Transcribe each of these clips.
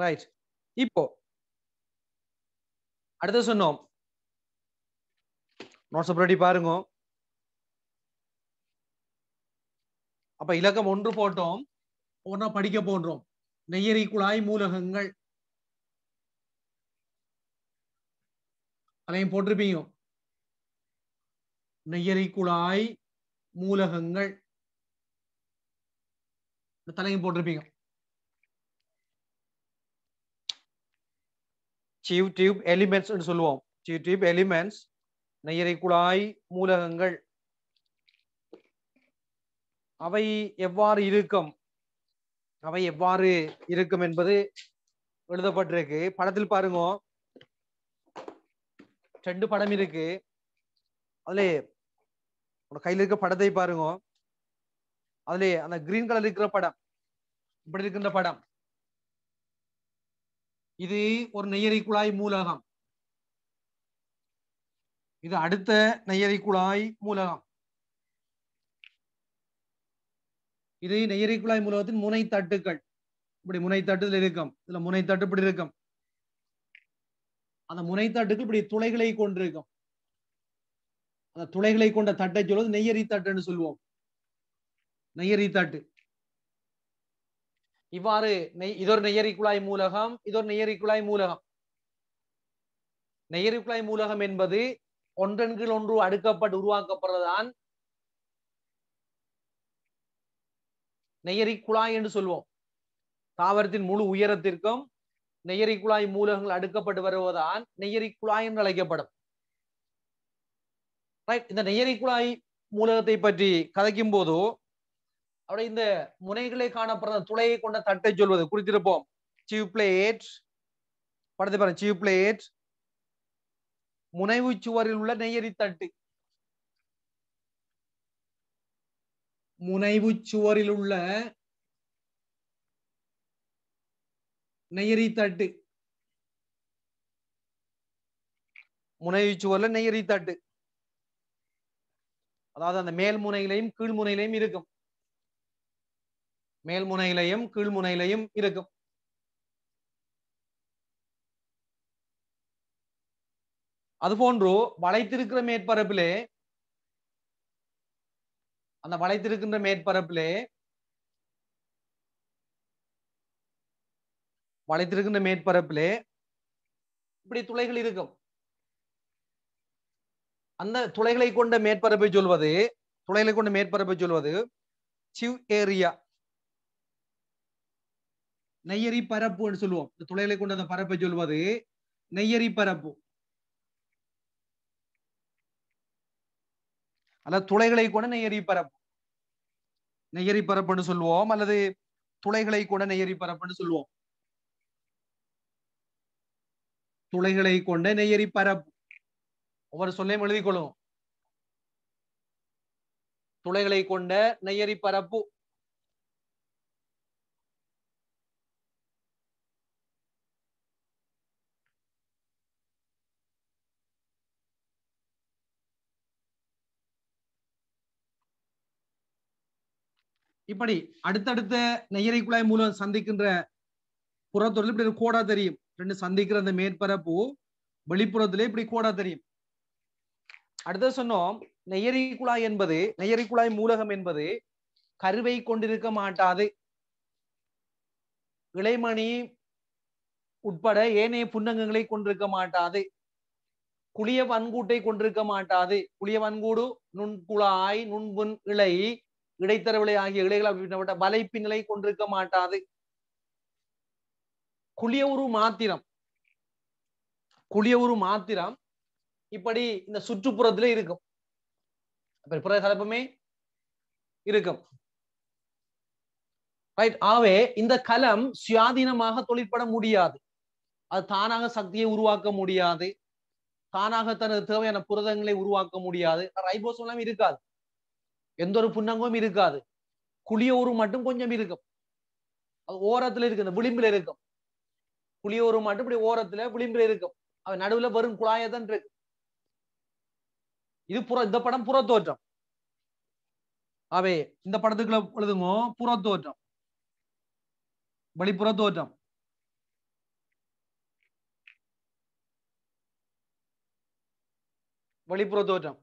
right இப்போ அடுத்து சொன்னோம் நோட்ஸ் அப்படி பாருங்க அப்ப இலக்கம் ஒன்று போட்டோம் ஒன்றா படிக்க போன்றோம் நெய்யரி குழாய் மூலகங்கள் அதையும் போட்டிருப்பீங்க நெய்யரி குழாய் மூலகங்கள் தலையும் போட்டிருப்பீங்க சீவ் டியூப் எலிமெண்ட்ஸ் சொல்லுவோம் சீவ் டியூப் எலிமெண்ட்ஸ் நெய்யரை குழாய் மூலகங்கள் அவை எவ்வாறு இருக்கும் அவை எவ்வாறு இருக்கும் என்பது எழுதப்பட்டிருக்கு படத்தில் பாருங்க ரெண்டு படம் இருக்கு அதுல கையில் இருக்க படத்தை பாருங்க அதுல அந்த கிரீன் கலர் இருக்கிற படம் இப்படி இருக்கின்ற படம் இது ஒரு நெய்யரி குழாய் மூலகம் இது அடுத்த நெய்யறி குழாய் மூலகம் இது நெய்யரி குழாய் மூலகத்தின் முனைத்தட்டுக்கள் இப்படி முனைத்தட்டுல இருக்கும் இதுல முனைத்தட்டு இப்படி இருக்கும் அந்த முனைத்தட்டுக்கு இப்படி துளைகளை கொண்டிருக்கும் அந்த துளைகளை கொண்ட தட்டை சொல்வது நெய்யரி தட்டுன்னு சொல்லுவோம் நெய்யரி தட்டு இவ்வாறு இதொரு நெய்யரி குழாய் மூலகம் இதொரு நெய்யரி குழாய் மூலகம் நெய்யரி குழாய் மூலகம் என்பது ஒன்றன் கீழ் ஒன்று அடுக்கப்பட்டு உருவாக்கப்படுறதுதான் நெய்யரி குழாய் என்று சொல்வோம் தாவரத்தின் முழு உயரத்திற்கும் நெய்யரி குழாய் மூலகங்கள் அடுக்கப்பட்டு வருவதுதான் நெய்யரி குழாய் என்று அழைக்கப்படும் ரைட் இந்த நெய்யரி குழாய் மூலகத்தை பற்றி கதைக்கும் போதோ அவருடைய இந்த முனைகளை காணப்படுற துளையை கொண்ட தட்டை சொல்வது குறித்திருப்போம் சிவ் பிளேட் படத்தை பாருங்க சிவ் பிளேட் முனைவு சுவரில் உள்ள நெய்யரி தட்டு முனைவு சுவரில் உள்ள நெய்யரி தட்டு முனைவு சுவரில் நெய்யரி தட்டு அதாவது அந்த மேல் முனையிலையும் கீழ் முனையிலையும் இருக்கும் மேல்முனையிலையும் கீழ்முனையிலையும் இருக்கும் அதுபோன்று வளைத்திருக்கிற மேற்பரப்பிலே அந்த வளைத்திருக்கின்ற மேற்பரப்பிலே வளைத்திருக்கின்ற மேற்பரப்பிலே இப்படி துளைகள் இருக்கும் அந்த துளைகளை கொண்ட மேற்பரப்பை சொல்வது துளைகளை கொண்ட மேற்பரப்பை சொல்வது சிவ் ஏரியா நெய்யரி என்று சொல்லுவோம் இந்த துளைகளை கொண்டு அந்த பரப்பை சொல்வது நெய்யரி பரப்பு அல்லது துளைகளை கொண்ட நெய்யரி பரப்பு நெய்யரி பரப்புன்னு சொல்லுவோம் அல்லது துளைகளை கொண்ட நெய்யரி பரப்புன்னு சொல்லுவோம் துளைகளை கொண்ட நெய்யரி பரப்பு ஒவ்வொரு சொல்லையும் எழுதிக்கொள்ளும் கொள்ளும் துளைகளை கொண்ட நெய்யரி பரப்பு இப்படி அடுத்தடுத்த நெய்யரை குழாய் மூலம் சந்திக்கின்ற புறத்தொடர்பு இப்படி ஒரு கோடா தெரியும் ரெண்டு சந்திக்கிற அந்த மேற்பரப்பு வெளிப்புறத்துல இப்படி கோடா தெரியும் அடுத்த சொன்னோம் நெய்யரி குழாய் என்பது நெய்யரி குழாய் மூலகம் என்பது கருவை கொண்டிருக்க மாட்டாது இளைமணி உட்பட ஏனைய புன்னங்களை கொண்டிருக்க மாட்டாது குளிய வன்கூட்டை கொண்டிருக்க மாட்டாது குளிய வன்கூடு நுண்குழாய் நுண்புண் இலை இடைத்தரவிலை ஆகிய இலைகளால் பின்னப்பட்ட வலைப்பு கொண்டிருக்க மாட்டாது குளியவுரு மாத்திரம் குளியவுரு மாத்திரம் இப்படி இந்த சுற்றுப்புறத்துல இருக்கும் பிற இருக்கும் ரைட் ஆவே இந்த கலம் சுயாதீனமாக தொழிற்பட முடியாது அது தானாக சக்தியை உருவாக்க முடியாது தானாக தனது தேவையான புரதங்களை உருவாக்க முடியாது ரைபோசோம் இருக்காது எந்த ஒரு புன்னங்கமும் இருக்காது குளிய மட்டும் கொஞ்சம் இருக்கும் அது ஓரத்துல இருக்கு இந்த விளிம்புல இருக்கும் குளிய மட்டும் இப்படி ஓரத்துல விளிம்புல இருக்கும் அவன் நடுவுல வரும் குழாயதான் இருக்கு இது புற இந்த படம் புற தோற்றம் அவே இந்த படத்துக்குள்ள எழுதுங்க புற தோற்றம் வெளிப்புற தோற்றம் வெளிப்புற தோற்றம்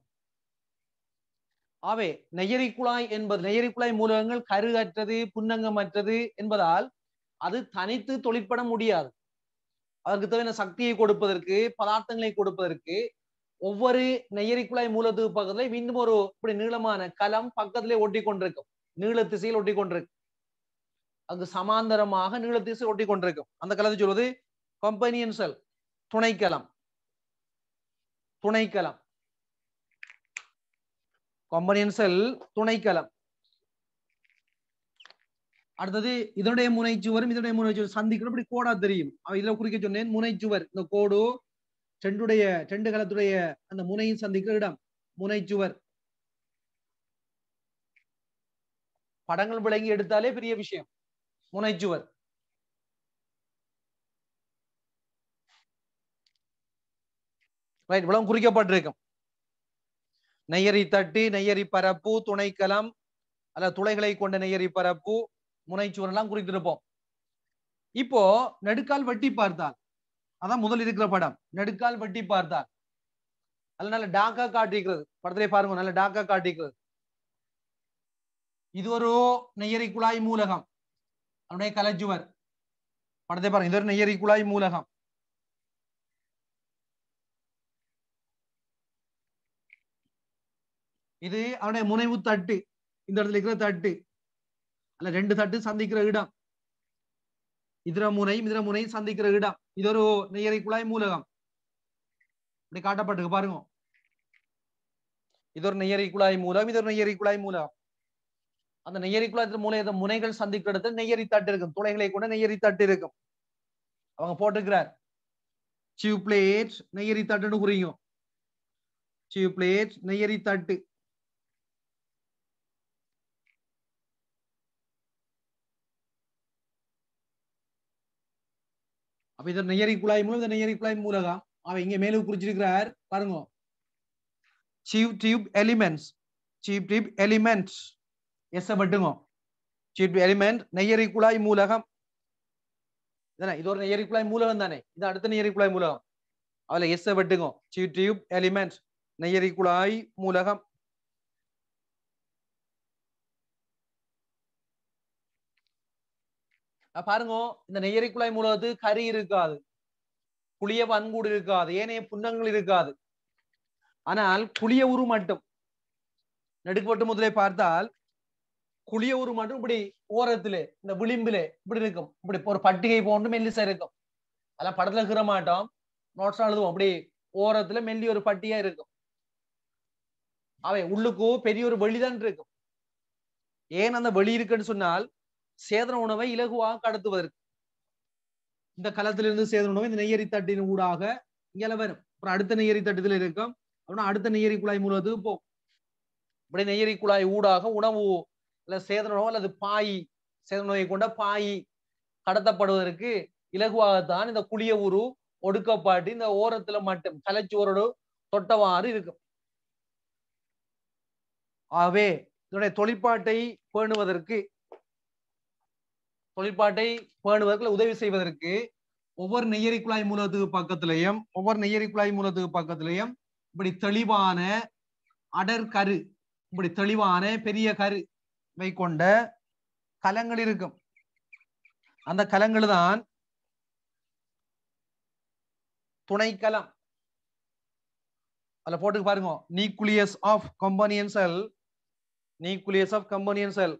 ஆவே நெய்யரி குழாய் என்பது நெய்யரி குழாய் மூலகங்கள் கருகற்றது புன்னங்கமற்றது என்பதால் அது தனித்து தொழிற்பட முடியாது அதற்கு தேவையான சக்தியை கொடுப்பதற்கு பதார்த்தங்களை கொடுப்பதற்கு ஒவ்வொரு நெய்யரி குழாய் மூலத்துக்கு பக்கத்துல இன்னும் ஒரு இப்படி நீளமான கலம் பக்கத்திலே ஒட்டி கொண்டிருக்கும் நீள திசையில் ஒட்டி கொண்டிருக்கும் அங்கு சமாந்தரமாக நீள திசையில் ஒட்டி கொண்டிருக்கும் அந்த கலத்தை சொல்வது கம்பெனியன் செல் துணைக்கலம் துணைக்கலம் கொம்பனியன் செல் துணைக்கலம் அடுத்தது இதனுடைய முனைச்சுவரும் இதனுடைய முனைச்சுவர் சந்திக்கணும் அப்படி கோடா தெரியும் இதுல குறிக்க சொன்னேன் முனைச்சுவர் இந்த கோடு செண்டுடைய செண்டு கலத்துடைய அந்த முனையும் சந்திக்கிற இடம் முனைச்சுவர் படங்கள் விளங்கி எடுத்தாலே பெரிய விஷயம் முனைச்சுவர் ரைட் இவ்வளவு குறிக்கப்பட்டிருக்கும் நெய்யரி தட்டு நெய்யரி பரப்பு துணைக்கலம் அல்ல துளைகளை கொண்ட நெய்யரி பரப்பு முனைச்சுவர் எல்லாம் குறித்திருப்போம் இப்போ நெடுக்கால் வட்டி பார்த்தால் அதான் முதல் இருக்கிற படம் நெடுக்கால் வட்டி பார்த்தால் அல்ல நல்ல டாக்கா காட்டிக்கிறது படத்திலே பாருங்க நல்ல டாக்கா காட்டிக்கிறது இது ஒரு நெய்யரி குழாய் மூலகம் அவனுடைய கலைச்சுவர் படத்தை பாருங்க இது ஒரு நெய்யரி குழாய் மூலகம் இது அவனுடைய முனைவு தட்டு இந்த இடத்துல இருக்கிற தட்டு அல்ல ரெண்டு தட்டு சந்திக்கிற இடம் இதர முனையும் இதர முனையும் சந்திக்கிற இடம் இது ஒரு நெய்யரை குழாய் மூலகம் இப்படி காட்டப்பட்டிருக்கு பாருங்க இது ஒரு நெய்யரை குழாய் மூலம் இது ஒரு நெய்யரை குழாய் மூலம் அந்த நெய்யரி குழாயத்தின் மூலம் முனைகள் சந்திக்கிற இடத்துல நெய்யரி தட்டு இருக்கும் துளைகளை கூட நெய்யரி தட்டு இருக்கும் அவங்க போட்டுக்கிறார் சிவ் பிளேட் நெய்யரி தட்டுன்னு குறியும் சிவ் பிளேட் நெய்யரி தட்டு அப்ப இந்த நெய்யரி குழாய் மூலம் இந்த நெய்யரி குழாய் மூலகம் அவன் இங்க மேலும் குறிச்சிருக்கிறார் பாருங்க sieve tube elements sieve tube elements எஸ் மட்டுங்க சீப் எலிமெண்ட் நெய்யரி குழாய் மூலகம் இதானே இது ஒரு நெய்யரி குழாய் மூலகம் தானே இது அடுத்த நெய்யரி குழாய் மூலகம் அவல எஸ் வெட்டுங்க சீப் டியூப் எலிமெண்ட் நெய்யரி குழாய் மூலகம் பாருங்க இந்த நெய்யரை குழாய் முழுவது கறி இருக்காது குளிய வன்கூடு இருக்காது ஏனைய புண்ணங்கள் இருக்காது ஆனால் குளிய உரு மட்டும் நடுக்கப்பட்டு முதலே பார்த்தால் குளிய உரு மட்டும் இப்படி ஓரத்திலே இந்த விளிம்பிலே இப்படி இருக்கும் இப்படி ஒரு பட்டிகை போன்று மெல்லிசா இருக்கும் அதெல்லாம் படத்துல இருக்கிற மாட்டோம் நோட்ஸ் எழுதுவோம் அப்படி ஓரத்துல மெல்லி ஒரு பட்டியா இருக்கும் அவை உள்ளுக்கோ பெரிய ஒரு வெளிதான் இருக்கும் ஏன் அந்த வெளி இருக்குன்னு சொன்னால் சேதன உணவை இலகுவாக கடத்துவதற்கு இந்த களத்திலிருந்து சேதன உணவை இந்த நெய்யரி தட்டின் ஊடாக இங்கே வரும் அப்புறம் அடுத்த நெய்யரி தட்டத்தில் இருக்கும் அப்படின்னா அடுத்த நெய்யரி குழாய் மூலத்துக்கு போகும் இப்படி நெய்யரி குழாய் ஊடாக உணவு இல்ல சேதன உணவு அல்லது பாய் சேதன உணவை கொண்ட பாய் கடத்தப்படுவதற்கு இலகுவாகத்தான் இந்த குளிய உரு ஒடுக்கப்பாட்டு இந்த ஓரத்துல மட்டும் கலைச்சோரோடு தொட்டவாறு இருக்கும் ஆகவே இதனுடைய தொழிற்பாட்டை பேணுவதற்கு தொழிற்பாட்டை பேணுவதற்கு உதவி செய்வதற்கு ஒவ்வொரு நெய்யரி குழாய் மூலத்துக்கு பக்கத்திலையும் ஒவ்வொரு நெய்யரி குழாய் மூலத்துக்கு பக்கத்திலையும் இப்படி தெளிவான அடர் கரு இப்படி தெளிவான பெரிய கரு இவை கொண்ட கலங்கள் இருக்கும் அந்த கலங்கள் தான் துணைக்கலம் அதுல போட்டு பாருங்க nucleus of companion cell nucleus of companion cell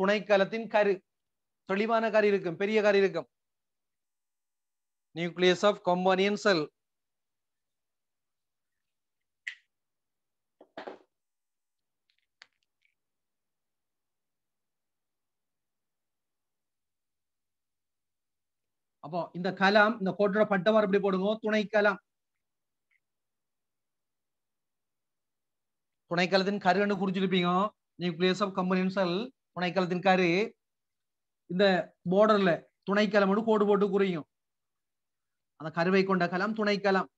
துணைக்கலத்தின் கரு தெளிவான காரியம் இருக்கும் பெரிய காரியம் இருக்கும் நியூக்ளியஸ் ஆஃப் கம்பானியன் செல் அப்போ இந்த கலாம் இந்த கோட்டோட பட்டவார் எப்படி போடுங்க துணை கலாம் துணைக்கலத்தின் கருன்னு குறிச்சிருப்பீங்க நியூக்ளியஸ் ஆஃப் கம்பனியன் செல் துணைக்கலத்தின் கரு இந்த போர்டர்ல துணைக்கலம்னு கோடு போட்டு குறையும் அந்த கருவை கொண்ட கலம் துணைக்கலம்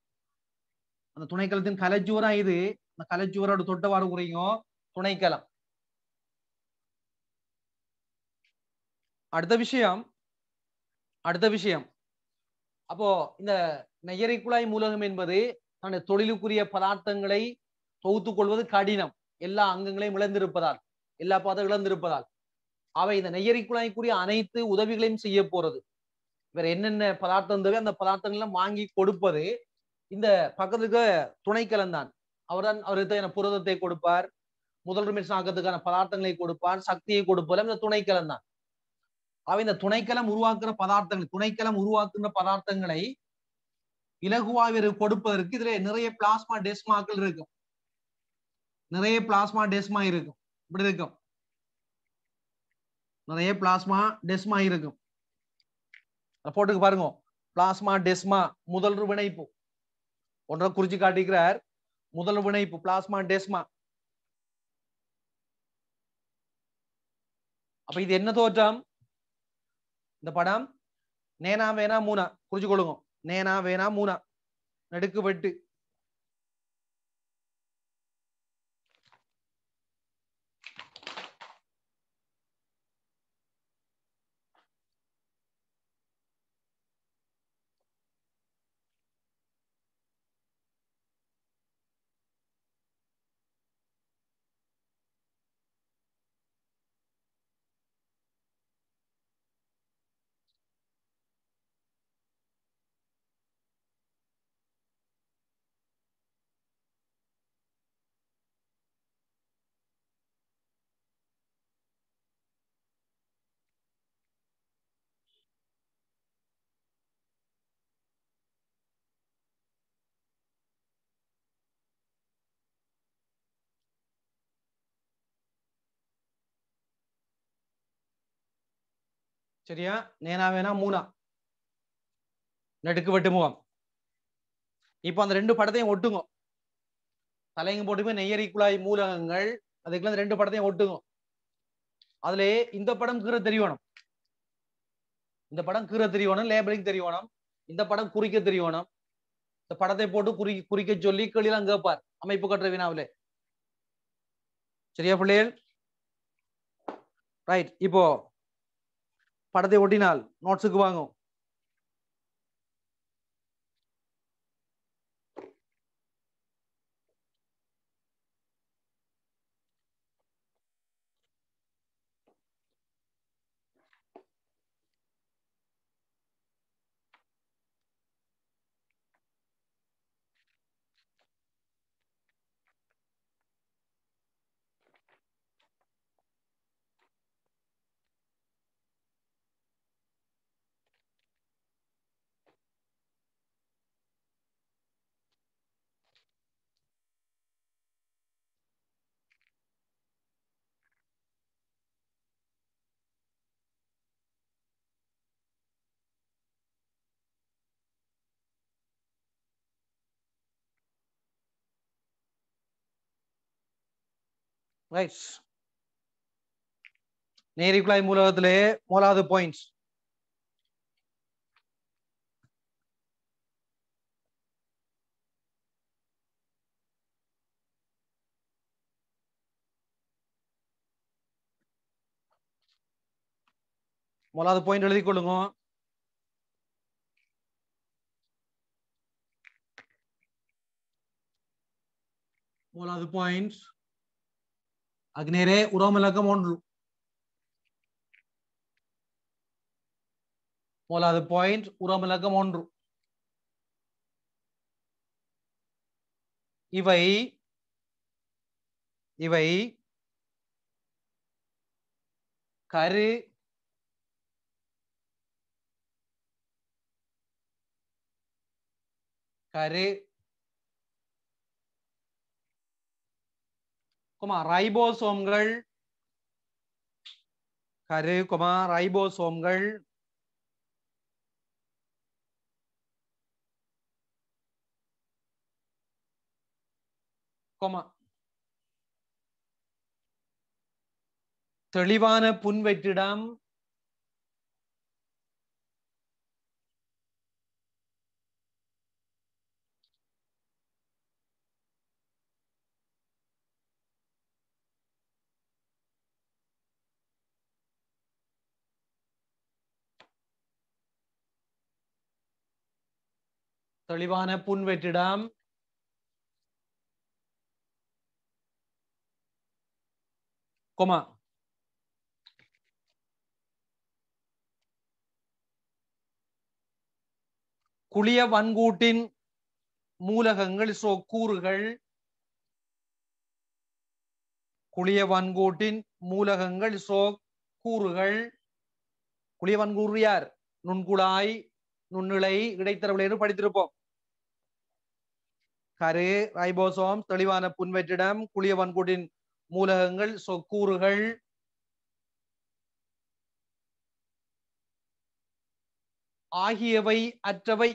அந்த துணைக்கலத்தின் கலைச்சுவரம் இது அந்த கலைச்சுவரோட தொட்டவாறு குறையும் துணைக்கலம் அடுத்த விஷயம் அடுத்த விஷயம் அப்போ இந்த நெய்யரை குழாய் மூலகம் என்பது தன்னுடைய தொழிலுக்குரிய பதார்த்தங்களை தொகுத்துக் கொள்வது கடினம் எல்லா அங்கங்களையும் இழந்திருப்பதால் எல்லா பாதம் இழந்திருப்பதால் அவை இந்த நெய்யரி குழாய்க்குரிய அனைத்து உதவிகளையும் செய்ய போறது வேற என்னென்ன பதார்த்தம் தேவை அந்த எல்லாம் வாங்கி கொடுப்பது இந்த பக்கத்துக்கு இருக்க துணைக்கலன் தான் அவர் தான் அவருக்கு புரதத்தை கொடுப்பார் முதல் ஆக்கத்துக்கான பதார்த்தங்களை கொடுப்பார் சக்தியை கொடுப்பார் இந்த துணைக்கலன் தான் அவை இந்த துணைக்கலம் உருவாக்குற பதார்த்தங்கள் துணைக்கலம் உருவாக்குற பதார்த்தங்களை இலகுவாக கொடுப்பதற்கு இதுல நிறைய பிளாஸ்மா டெஸ்மாக்கள் இருக்கும் நிறைய பிளாஸ்மா டெஸ்மா இருக்கும் இப்படி இருக்கும் நிறைய பிளாஸ்மா டெஸ்மா இருக்கும் போட்டுக்கு பாருங்க பிளாஸ்மா டெஸ்மா முதல் வினைப்பு ஒன்றை குறிச்சு காட்டிக்கிறார் முதல் வினைப்பு பிளாஸ்மா டெஸ்மா அப்ப இது என்ன தோற்றம் இந்த படம் நேனா வேணா மூனா குறிச்சு கொடுங்க நேனா வேணா மூணா நடுக்கு வெட்டு சரியா நேனா வேணா மூணா நடுக்கு வெட்டு முகம் இப்போ அந்த ரெண்டு படத்தையும் ஒட்டுங்க தலையங்கு போட்டுமே நெய்யரி குழாய் மூலகங்கள் அதுக்குள்ள அந்த ரெண்டு படத்தையும் ஒட்டுங்க அதுல இந்த படம் கீரை தெரியணும் இந்த படம் கீரை தெரியணும் லேபரிங் தெரியணும் இந்த படம் குறிக்க தெரியணும் இந்த படத்தை போட்டு குறி குறிக்க சொல்லி கேள்விலாம் கேட்பார் அமைப்பு கட்டுற வினாவில் சரியா பிள்ளைகள் ரைட் இப்போ படத்தை ஒட்டினால் நோட்ஸுக்கு வாங்கும் ரைட் குழாய் மூலகத்திலே மூலாவது பாயிண்ட்ஸ் முதலாவது பாயிண்ட் எழுதி கொள்ளுங்க முதலாவது பாயிண்ட் அக்னேரே ఉరోమలకం ఒండ్లు மூலாவது பாயிண்ட் உரமிலக்கம் ஒன்று இவை இவை கரு கரு குமா ரைபோசோம்கள் கரு குமா ரைபோசோம்கள் கொமா தெளிவான புன்வெற்றிடம் தெளிவான புன் வெற்றிடம் கொமா குளிய வன்கூட்டின் மூலகங்கள் சோ கூறுகள் குளிய வன்கூட்டின் மூலகங்கள் சோ கூறுகள் வன்கூறு யார் நுண்குழாய் நுண்ணிலை என்று படித்திருப்போம் கரு ரைபோசோம் தெளிவான புன்வெற்றிடம் குளிய வன்கூட்டின் மூலகங்கள் சொக்கூறுகள் ஆகியவை அற்றவை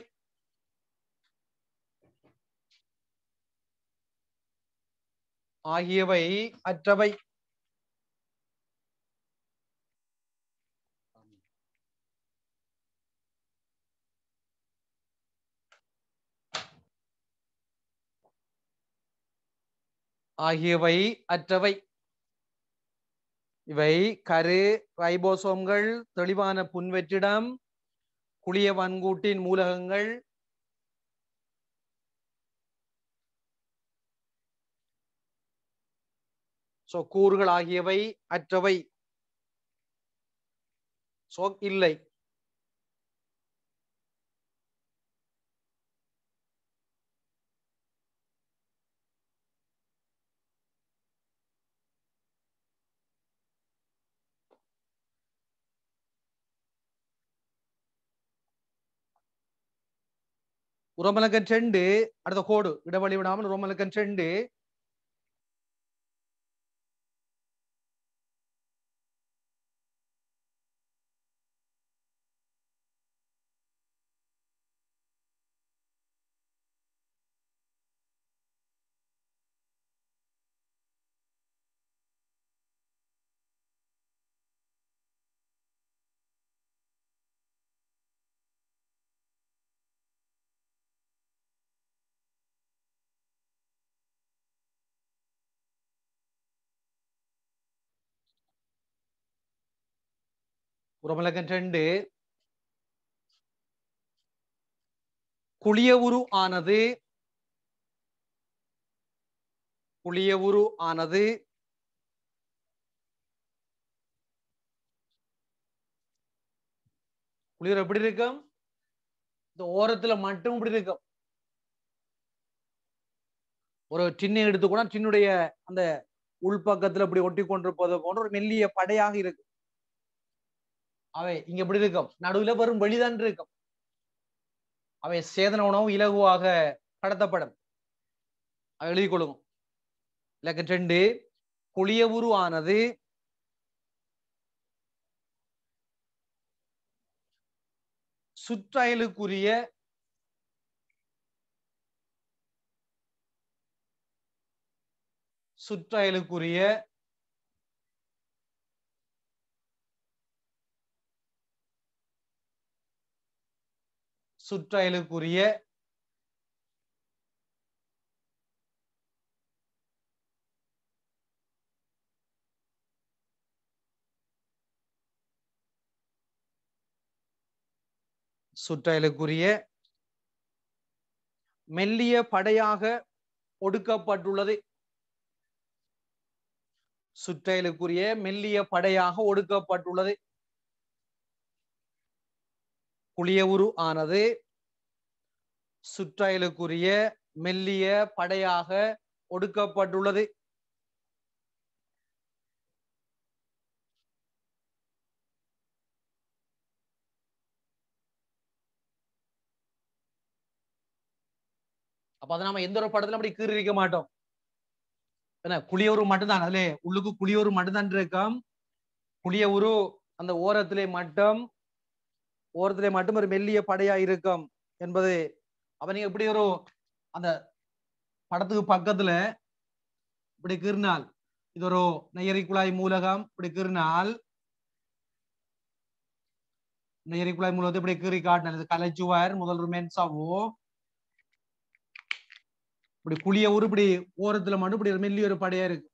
ஆகியவை அற்றவை ஆகியவை அற்றவை இவை கரு ரைபோசோம்கள் தெளிவான புன்வெற்றிடம் குளிய வன்கூட்டின் மூலகங்கள் கூறுகள் ஆகியவை அற்றவை இல்லை ரோமலக்கன் ரெண்டு அடுத்த கோடு இடைவெளி விடாமல் ரோமலக்கன் ரெண்டு ഉറമലക്കം രണ്ട് குளிய உரு ஆனது குளிய உரு ஆனது குளிர் எப்படி இருக்கும் இந்த ஓரத்துல மட்டும் இப்படி இருக்கும் ஒரு சின்ன எடுத்துக்கோனா சின்னுடைய அந்த உள்பக்கத்துல இப்படி ஒட்டி கொண்டிருப்பது போன்ற ஒரு மெல்லிய படையாக இருக்கும் அவை இங்க இப்படி இருக்கும் நடுவில் வரும் வழிதான் இருக்கும் அவை சேதன உணவு இலகுவாக கடத்தப்படும் அவை எழுதி கொள்ளும் இலக்கம் ரெண்டு குளிய உருவானது சுற்றயலுக்குரிய சுற்றயலுக்குரிய சுற்றயலுக்குரிய சுற்றயலுக்குரிய மெல்லிய படையாக ஒடுக்கப்பட்டுள்ளது சுற்றயலுக்குரிய மெல்லிய படையாக ஒடுக்கப்பட்டுள்ளது புளியவுரு ஆனது சுற்றாயலுக்குரிய மெல்லிய படையாக ஒடுக்கப்பட்டுள்ளது அப்ப அத நாம எந்த ஒரு படத்துல அப்படி இருக்க மாட்டோம் என்ன குளியவுரு மட்டும்தான் அதுல உள்ளுக்கு குளியவுரு மட்டும்தான் இருக்காம் குளியவுரு அந்த ஓரத்திலே மட்டும் ஓரத்திலே மட்டும் ஒரு மெல்லிய படையா இருக்கும் என்பது அவன் எப்படி ஒரு அந்த படத்துக்கு பக்கத்துல இப்படி கிருநாள் இது ஒரு நெய்யரி குழாய் மூலகம் இப்படி கிருநாள் நெய்யரி குழாய் மூலகத்தை இப்படி கீறி காட்டினால் இது கலைச்சுவர் முதல் ருமேன்ஸாவோ இப்படி குழிய ஒரு இப்படி ஓரத்துல மட்டும் இப்படி மெல்லி ஒரு படையா இருக்கு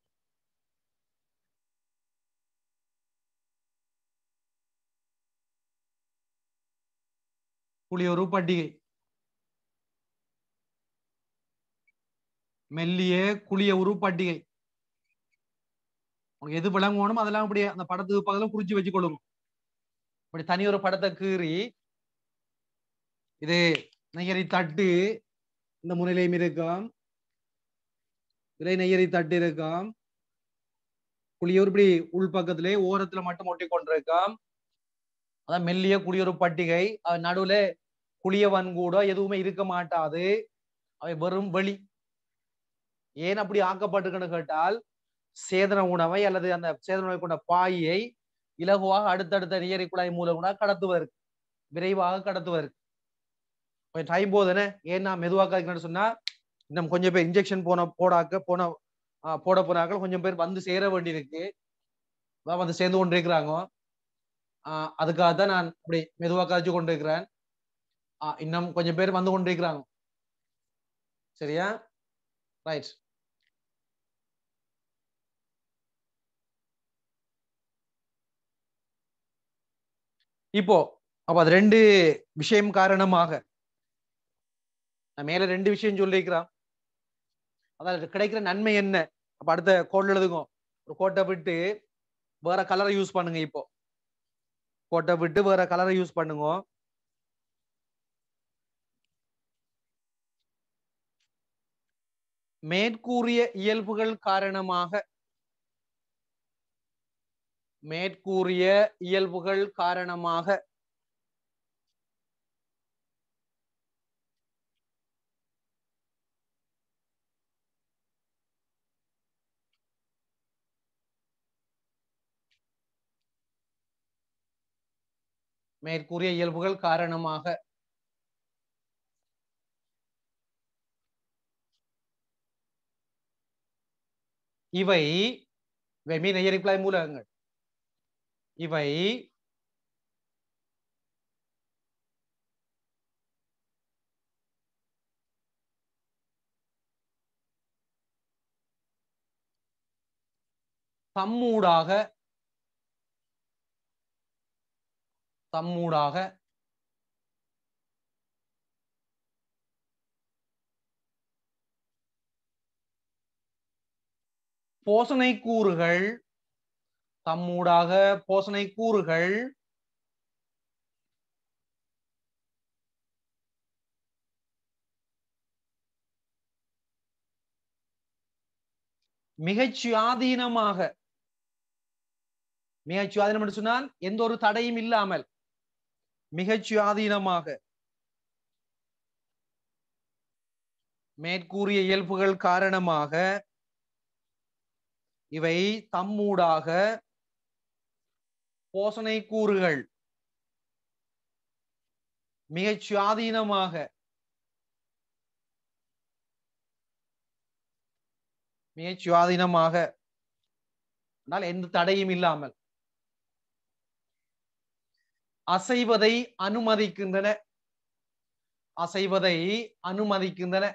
புளியோரு பட்டிகை மெல்லிய குளிய உரு பட்டிகை உங்களுக்கு எது விளங்கணும் அதெல்லாம் இப்படி அந்த படத்துக்கு பக்கத்துல குறிச்சு வச்சு கொள்ளுங்க இப்படி தனி ஒரு படத்தை கீறி இது நெய்யரி தட்டு இந்த முனையிலையும் இருக்கும் இலை நெய்யரி தட்டு இருக்கும் குளியூர் இப்படி உள் பக்கத்திலே ஓரத்துல மட்டும் ஒட்டி கொண்டிருக்காம் அதான் மெல்லிய குளியூர் பட்டிகை நடுவுல குளியவன் கூட எதுவுமே இருக்க மாட்டாது அவை வெறும் வெளி ஏன் அப்படி ஆக்கப்பட்டிருக்குன்னு கேட்டால் சேதன உணவை அல்லது அந்த சேதன உணவை கொண்ட பாயை இலகுவாக அடுத்தடுத்த நீரை குழாய் கூட கடத்துவதற்கு விரைவாக கடத்துவதற்கு கொஞ்சம் டைம் போதுன்னு ஏன் நான் மெதுவாக சொன்னா இன்னும் கொஞ்சம் பேர் இன்ஜெக்ஷன் போன போடாக்க போன போட போனாக்க கொஞ்சம் பேர் வந்து சேர வேண்டியிருக்கு வந்து சேர்ந்து கொண்டிருக்கிறாங்க அதுக்காக தான் நான் அப்படி மெதுவாக கொண்டிருக்கிறேன் இன்னும் கொஞ்சம் பேர் வந்து கொண்டிருக்கிறாங்க சரியா ரைட் இப்போ அப்ப அது ரெண்டு விஷயம் காரணமாக மேல ரெண்டு விஷயம் சொல்லியிருக்கிறான் அதாவது கிடைக்கிற நன்மை என்ன அப்ப அடுத்த கோட் எழுதுங்க ஒரு கோட்டை விட்டு வேற கலரை யூஸ் பண்ணுங்க இப்போ கோட்டை விட்டு வேற கலரை யூஸ் பண்ணுங்க மேற்கூறிய இயல்புகள் காரணமாக மேற்கூறிய இயல்புகள் காரணமாக மேற்கூறிய இயல்புகள் காரணமாக இவை இவை மீன் மூலகங்கள் இவை தம்மூடாக தம்மூடாக போசனை கூறுகள் தம்மூடாக போசனை கூறுகள் மிகச் சுயாதீனமாக என்று சொன்னால் எந்த ஒரு தடையும் இல்லாமல் மிகச் மேற்கூறிய இயல்புகள் காரணமாக இவை தம்மூடாக போசனை கூறுகள் மிக சுவாதீனமாக மிக சுவாதீனமாக ஆனால் எந்த தடையும் இல்லாமல் அசைவதை அனுமதிக்கின்றன அசைவதை அனுமதிக்கின்றன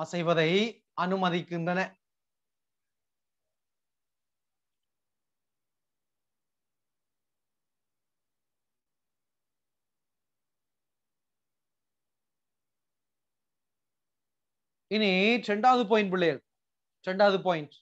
அசைவதை அனுமதிக்கின்றன இனி ரெண்டாவது பாயிண்ட் பிள்ளைகள் ரெண்டாவது பாயிண்ட்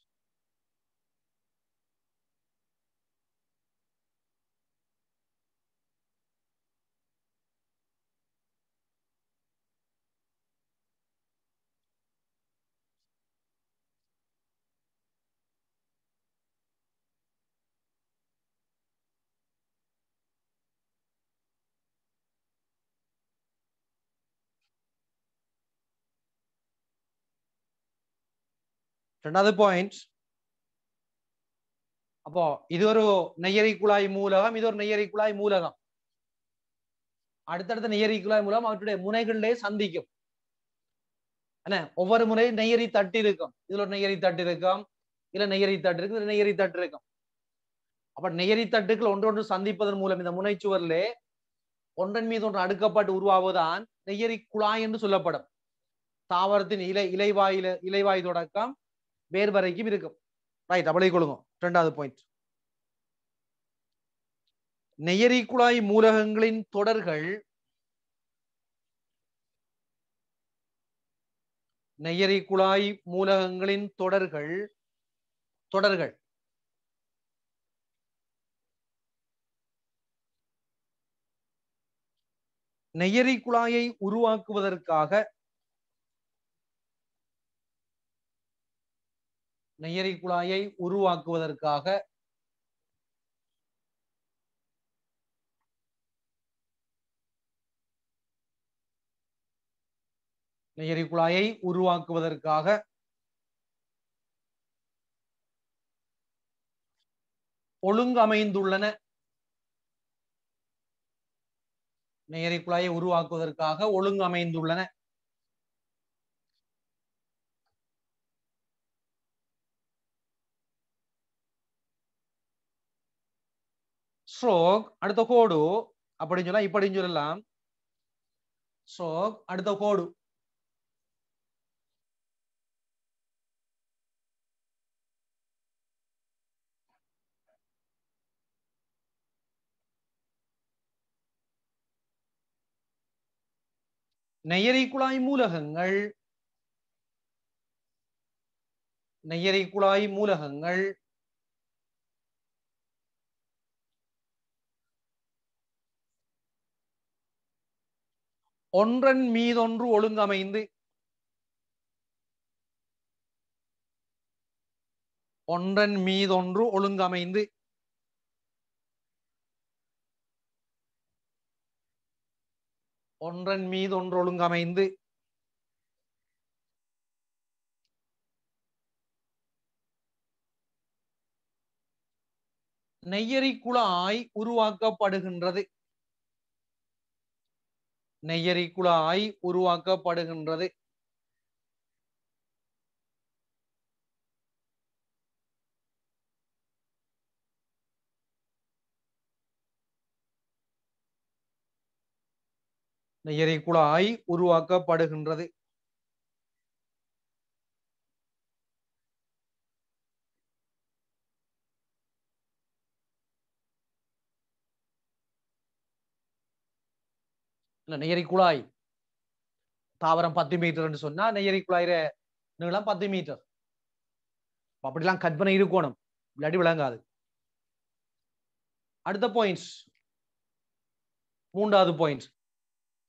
அப்போ இது ஒரு ഇതൊരു குழாய் மூலகம் இது ஒரு நெய்யரி குழாய் மூலகம் அடுத்தடுத்த நெய்யரி குழாய் மூலம் அவற்றுடைய முனைகளிலே சந்திக்கும் ஒவ்வொரு முறையும் நெய்யறி தட்டு இருக்கும் இதுல ஒரு நெய்யரி தட்டு இருக்கும் இதுல நெய்யறி தட்டு இருக்கும் இதுல நெய்யறி தட்டு இருக்கும் அப்ப நெய்யரி தட்டுக்கள் ஒன்றொன்று சந்திப்பதன் மூலம் இந்த முனைச்சுவரிலே ஒன்றன் மீது ஒன்று அடுக்கப்பட்டு உருவாவதுதான் நெய்யறி குழாய் என்று சொல்லப்படும் தாவரத்தின் இலை இலைவாயில இலைவாய் தொடக்கம் வேர்வரைக்கும் வரைக்கும் இருக்கும் ரைட் அவளை கொள்ளுங்க ரெண்டாவது பாயிண்ட் நெயரி குழாய் மூலகங்களின் தொடர்கள் நெயரி குழாய் மூலகங்களின் தொடர்கள் தொடர்கள் நெய்யரி குழாயை உருவாக்குவதற்காக நெய்யரி குழாயை உருவாக்குவதற்காக நெய்யரி குழாயை உருவாக்குவதற்காக ஒழுங்கமைந்துள்ளன நெய்யரி குழாயை உருவாக்குவதற்காக ஒழுங்கமைந்துள்ளன ஸ்ட்ரோக் அடுத்த கோடு அப்படின்னு சொல்லலாம் இப்படின்னு சொல்லலாம் ஸ்ட்ரோக் அடுத்த கோடு நெய்யரை குழாய் மூலகங்கள் நெய்யரை குழாய் மூலகங்கள் ஒன்றன் மீதொன்று ஒழுங்கமைந்து ஒன்றன் மீதொன்று ஒழுங்கமைந்து ஒன்றன் மீதொன்று ஒழுங்கமைந்து நெய்யரிக்குழாய் உருவாக்கப்படுகின்றது குழாய் உருவாக்கப்படுகின்றது குழாய் உருவாக்கப்படுகின்றது இல்லை நெய்யரி குழாய் தாவரம் பத்து மீட்டர் சொன்னா நெய்யரி குழாயில நீளம் பத்து மீட்டர் அப்படிலாம் கற்பனை இருக்கணும் இல்லாட்டி விளங்காது அடுத்த பாயிண்ட்ஸ் மூன்றாவது பாயிண்ட்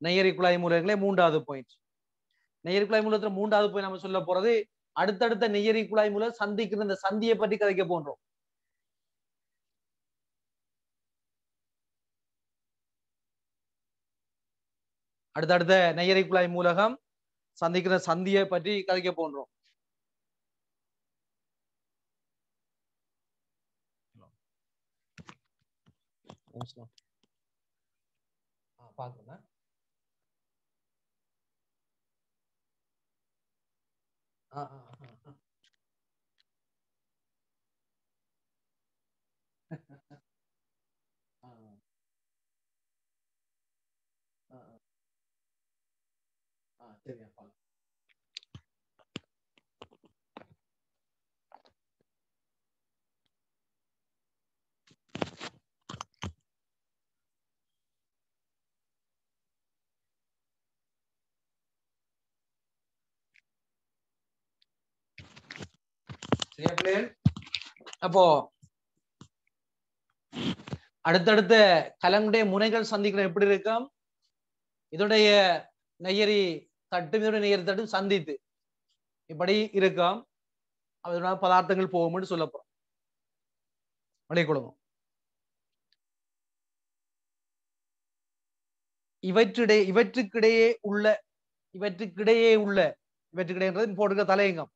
நெய்யரி குழாய் மூலங்களே மூன்றாவது பாயிண்ட் நெய்யரி குழாய் மூலத்துல மூன்றாவது பாயிண்ட் நம்ம சொல்ல போறது அடுத்தடுத்த நெய்யரி குழாய் மூலம் சந்திக்கிற இந்த சந்தியை பற்றி கதைக்க போன்றோம் அடுத்தடுத்த நெய்யரை குழாய் மூலகம் சந்திக்கிற சந்தியை பற்றி கதைக்க போன்றோம் பாக்குறேன் ஆ ஆ ஆ அப்போ அடுத்தடுத்த கலங்குடைய முனைகள் சந்திக்கிற எப்படி இருக்கும் இதோடைய நெய்யரி தட்டு இதோடைய நெய்யரி தட்டு சந்தித்து இப்படி இருக்கும் அதனால பதார்த்தங்கள் போகும்னு சொல்ல போறோம் வளைக்குழுமம் இவற்றிடையே இவற்றுக்கிடையே உள்ள இவற்றுக்கிடையே உள்ள இவற்றுக்கிடையே போட்டுக்க தலையங்கம்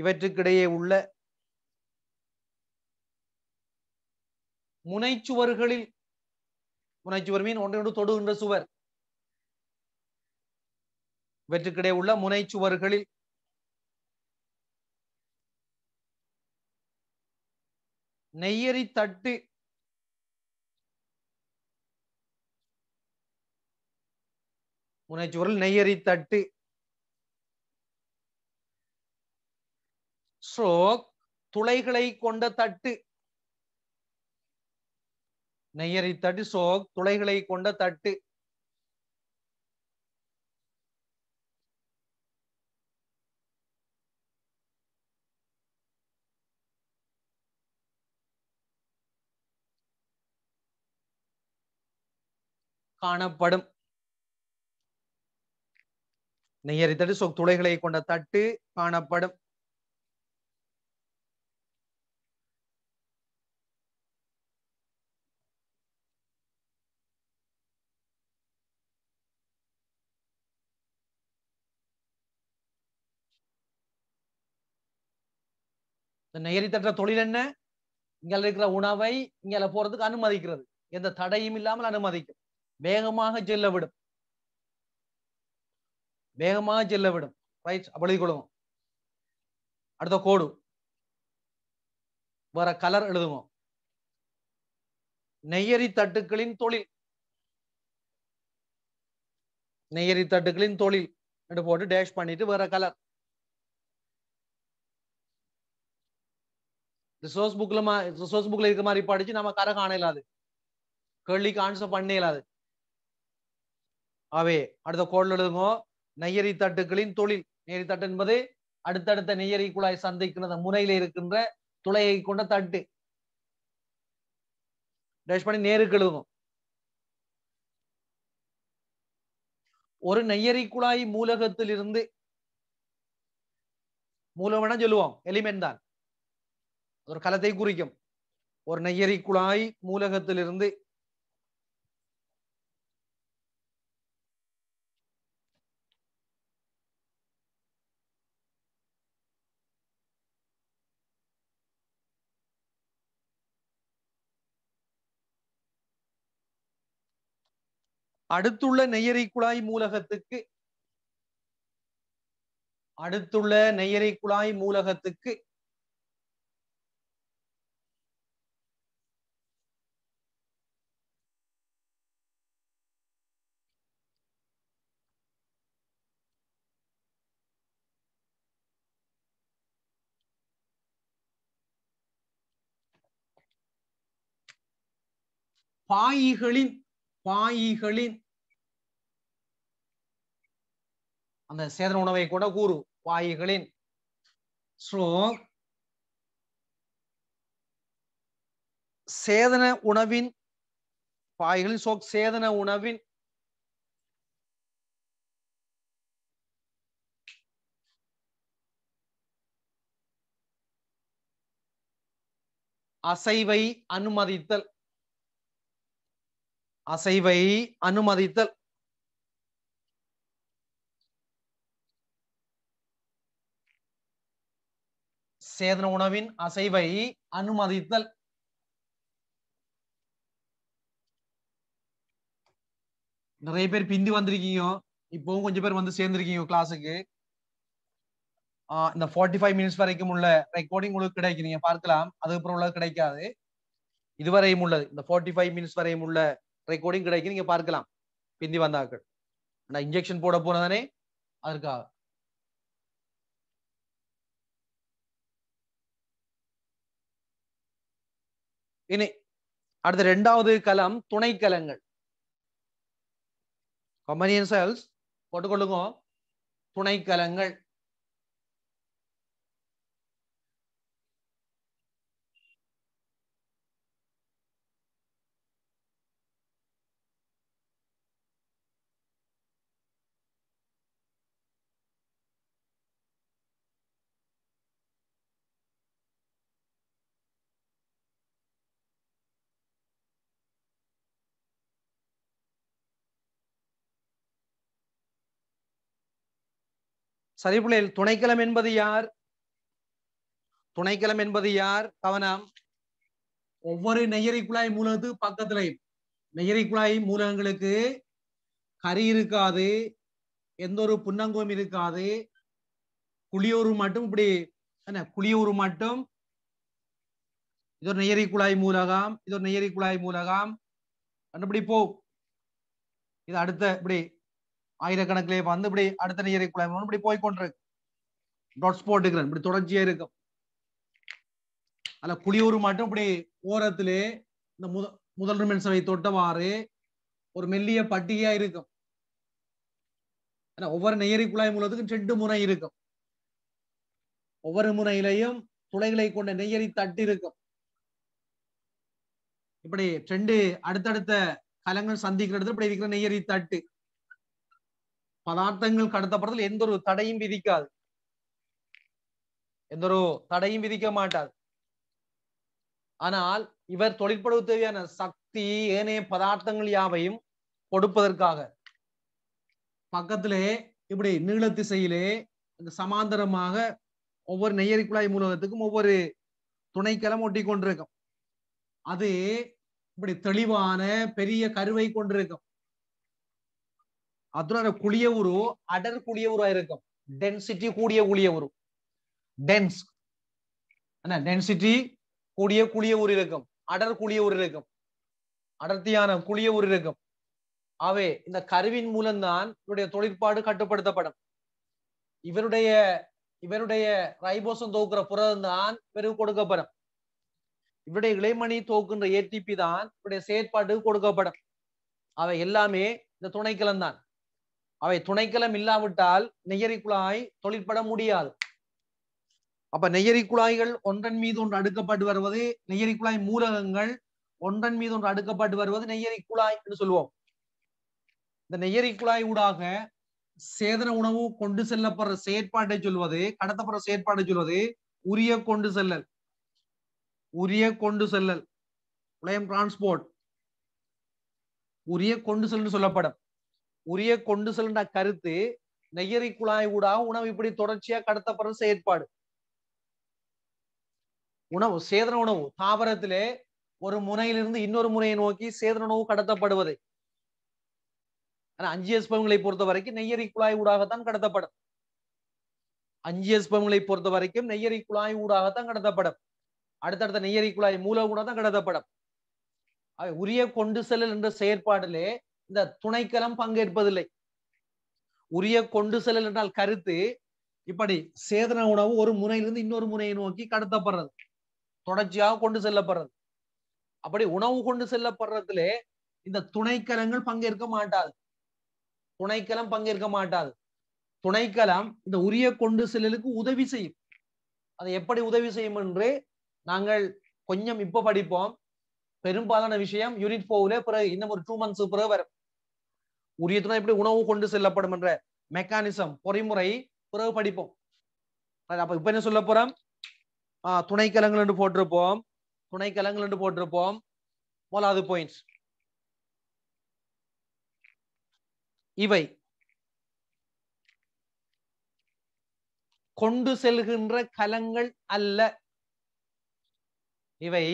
இவற்றுக்கிடையே உள்ள முனைச்சுவர்களில் முனைச்சுவர் மீன் ஒன்றோடு தொடுகின்ற சுவர் இவற்றுக்கிடையே உள்ள முனைச்சுவர்களில் நெய்யரி தட்டு முனைச்சுவரில் நெய்யரி தட்டு ஸ்ட்ரோக் துளைகளை கொண்ட தட்டு நெய்யரி தட்டு ஸ்ட்ரோக் துளைகளை கொண்ட தட்டு காணப்படும் நெய்யரி தட்டு துளைகளை கொண்ட தட்டு காணப்படும் நெயரி தட்டுற தொழில் என்ன இங்க இருக்கிற உணவை இங்க போறதுக்கு அனுமதிக்கிறது எந்த தடையும் இல்லாமல் அனுமதிக்கும் வேகமாக செல்ல விடும் வேகமாக செல்ல விடும் ரைட் அப்படி அடுத்த கோடு வேற கலர் எழுதுவோம் நெய்யரி தட்டுக்களின் தொழில் நெய்யரி தட்டுக்களின் தொழில் போட்டு டேஷ் பண்ணிட்டு வேற கலர் ரிசோர்ஸ் புக்ல ரிசோர்ஸ் புக்ல இருக்க மாதிரி படிச்சு நம்ம கரை காண இல்லாது கேள்விக்கு ஆன்சர் பண்ண இல்லாது ஆவே அடுத்த கோடல் எழுதுங்க நெய்யரி தட்டுகளின் தொழில் நெய்யரி தட்டு என்பது அடுத்தடுத்த நெய்யரி குழாய் சந்திக்கின்ற முனையில இருக்கின்ற துளையை கொண்ட தட்டு டேஷ் பண்ணி நேருக்கு எழுதுங்க ஒரு நெய்யரி குழாய் மூலகத்திலிருந்து மூலம்னா சொல்லுவோம் எலிமெண்ட் தான் ஒரு கலத்தை குறிக்கும் ஒரு நெய்யரி குழாய் மூலகத்திலிருந்து அடுத்துள்ள நெய்யரை குழாய் மூலகத்துக்கு அடுத்துள்ள நெய்யரை குழாய் மூலகத்துக்கு பாயிகளின் பாயிகளின் அந்த சேதன உணவை கூட கூறு பாயிகளின் ஸ்லோக் சேதன உணவின் பாய்களின் சோக் சேதன உணவின் அசைவை அனுமதித்தல் அசைவை அனுமதித்தல் சேதன உணவின் அசைவை அனுமதித்தல் நிறைய பேர் பிந்தி வந்திருக்கீங்க இப்பவும் கொஞ்சம் பேர் வந்து சேர்ந்திருக்கீங்க கிளாஸுக்கு இந்த ஃபார்ட்டி ஃபைவ் மினிட்ஸ் வரைக்கும் உள்ள ரெக்கார்டிங் உங்களுக்கு கிடைக்கும் நீங்க பார்க்கலாம் அதுக்கப்புறம் உள்ளது கிடைக்காது இதுவரையும் உள்ளது இந்த ஃபார்ட்டி ஃபைவ் மினிட்ஸ் வரையும் உள்ள ரெக்கார்டிங் கிடைக்கும் நீங்க பார்க்கலாம் பிந்தி வந்தாக்கள் நான் இன்ஜெக்ஷன் போட போனதானே அதற்காக இனி அடுத்த ரெண்டாவது கலம் துணை கலங்கள் கம்பனியன் செல்ஸ் போட்டுக்கொள்ளுங்க துணை கலங்கள் சரி பிள்ளைகள் என்பது யார் துணைக்கலம் என்பது யார் கவனம் ஒவ்வொரு நெய்யரி குழாய் மூலத்து பக்கத்திலையும் நெய்யரி குழாய் மூலங்களுக்கு கறி இருக்காது எந்த ஒரு புன்னங்கும் இருக்காது குளியூர் மட்டும் இப்படி என்ன குளியூர் மட்டும் இது ஒரு நெய்யரி குழாய் மூலகம் இது ஒரு நெய்யரி குழாய் மூலகம் கண்டுபிடிப்போம் போ இது அடுத்த இப்படி ஆயிரக்கணக்கிலே வந்து இப்படி அடுத்த நீரை குழாய் இப்படி போய்கொண்டிருக்கு டாட் ஸ்போட் இப்படி தொடர்ச்சியே இருக்கும் அதுல குளியூர் மட்டும் இப்படி ஓரத்திலே இந்த முத முதல் மென்சவை தொட்டவாறு ஒரு மெல்லிய பட்டியா இருக்கும் ஒவ்வொரு நெய்யரி குழாய் மூலத்துக்கும் செண்டு முறை இருக்கும் ஒவ்வொரு முனையிலையும் துளைகளை கொண்ட நெய்யரி தட்டு இருக்கும் இப்படி செண்டு அடுத்தடுத்த கலங்கள் சந்திக்கிறது இப்படி இருக்கிற நெய்யரி தட்டு பதார்த்தங்கள் கடத்தப்படுதல் எந்த ஒரு தடையும் விதிக்காது எந்த ஒரு தடையும் விதிக்க மாட்டாது ஆனால் இவர் தொழிற்படவு தேவையான சக்தி ஏனைய பதார்த்தங்கள் யாவையும் கொடுப்பதற்காக பக்கத்திலே இப்படி நீள திசையிலே சமாந்தரமாக ஒவ்வொரு நெய்யரி குழாய் மூலகத்துக்கும் ஒவ்வொரு துணைக்கலம் ஒட்டி கொண்டிருக்கும் அது இப்படி தெளிவான பெரிய கருவை கொண்டிருக்கும் அதுல குளிய உரு அடர் குளிய உருவா இருக்கும் டென்சிட்டி கூடிய குளிய உரு டென்ஸ் என்ன டென்சிட்டி கூடிய குளிய உரு இருக்கும் அடர் குளிய உரு இருக்கும் அடர்த்தியான குளிய உரு இருக்கும் ஆவே இந்த கருவின் மூலம்தான் இவருடைய தொழிற்பாடு கட்டுப்படுத்தப்படும் இவருடைய இவருடைய ரைபோசம் தோக்குற புரதம் தான் இவருக்கு கொடுக்கப்படும் இவருடைய இளைமணி தோக்குன்ற ஏடிபி தான் இவருடைய செயற்பாடு கொடுக்கப்படும் அவை எல்லாமே இந்த துணைக்கலம் தான் அவை துணைக்கலம் இல்லாவிட்டால் நெய்யரி குழாய் தொழிற்பட முடியாது அப்ப நெய்யரி குழாய்கள் ஒன்றன் மீது ஒன்று அடுக்கப்பட்டு வருவது நெய்யரி குழாய் மூலகங்கள் ஒன்றன் மீது ஒன்று அடுக்கப்பட்டு வருவது நெய்யரி குழாய் என்று சொல்லுவோம் இந்த நெய்யரி குழாய் ஊடாக சேதன உணவு கொண்டு செல்லப்படுற செயற்பாட்டை சொல்வது கடத்தப்படுற செயற்பாட்டை சொல்வது உரிய கொண்டு செல்லல் உரிய கொண்டு செல்லல் உலயம் டிரான்ஸ்போர்ட் உரிய கொண்டு செல்லு சொல்லப்படும் உரிய கொண்டு செல்ன்ற கருத்து நெய்யரி குழாய் ஊடாக உணவு இப்படி தொடர்ச்சியா கடத்தப்படுற செயற்பாடு உணவு சேதன உணவு தாவரத்திலே ஒரு முனையிலிருந்து இன்னொரு முனையை நோக்கி சேதன உணவு கடத்தப்படுவது ஆனா அஞ்சு எஸ்பங்களை பொறுத்த வரைக்கும் நெய்யரி குழாய் ஊடாகத்தான் கடத்தப்படும் அஞ்சு எஸ்பங்களை பொறுத்த வரைக்கும் நெய்யரி குழாய் ஊடாகத்தான் கடத்தப்படும் அடுத்தடுத்த நெய்யரி குழாய் மூல கூட தான் கடத்தப்படும் உரிய கொண்டு செல்லல் என்ற செயற்பாடிலே இந்த துணைக்கலம் பங்கேற்பதில்லை உரிய கொண்டு செல்லல் என்றால் கருத்து இப்படி சேதன உணவு ஒரு முனையிலிருந்து இன்னொரு முனையை நோக்கி கடத்தப்படுறது தொடர்ச்சியாக கொண்டு செல்லப்படுறது அப்படி உணவு கொண்டு செல்லப்படுறதுல இந்த துணைக்கலங்கள் பங்கேற்க மாட்டாது துணைக்கலம் பங்கேற்க மாட்டாது துணைக்கலம் இந்த உரிய கொண்டு செல்லலுக்கு உதவி செய்யும் அதை எப்படி உதவி செய்யும் என்று நாங்கள் கொஞ்சம் இப்ப படிப்போம் பெரும்பாலான விஷயம் யூனிட் போகல பிறகு இன்னும் ஒரு டூ மந்த்ஸ் பிறகு வரும் உரிய எப்படி உணவு கொண்டு செல்லப்படும் என்ற மெக்கானிசம் பொறிமுறை பிறகு படிப்போம் அப்ப இப்ப என்ன சொல்ல போறோம் ஆஹ் துணைக்கலங்கள் என்று போட்டிருப்போம் துணைக்கலங்கள் என்று போட்டிருப்போம் முதலாவது பாயிண்ட்ஸ் இவை கொண்டு செல்கின்ற கலங்கள் அல்ல இவை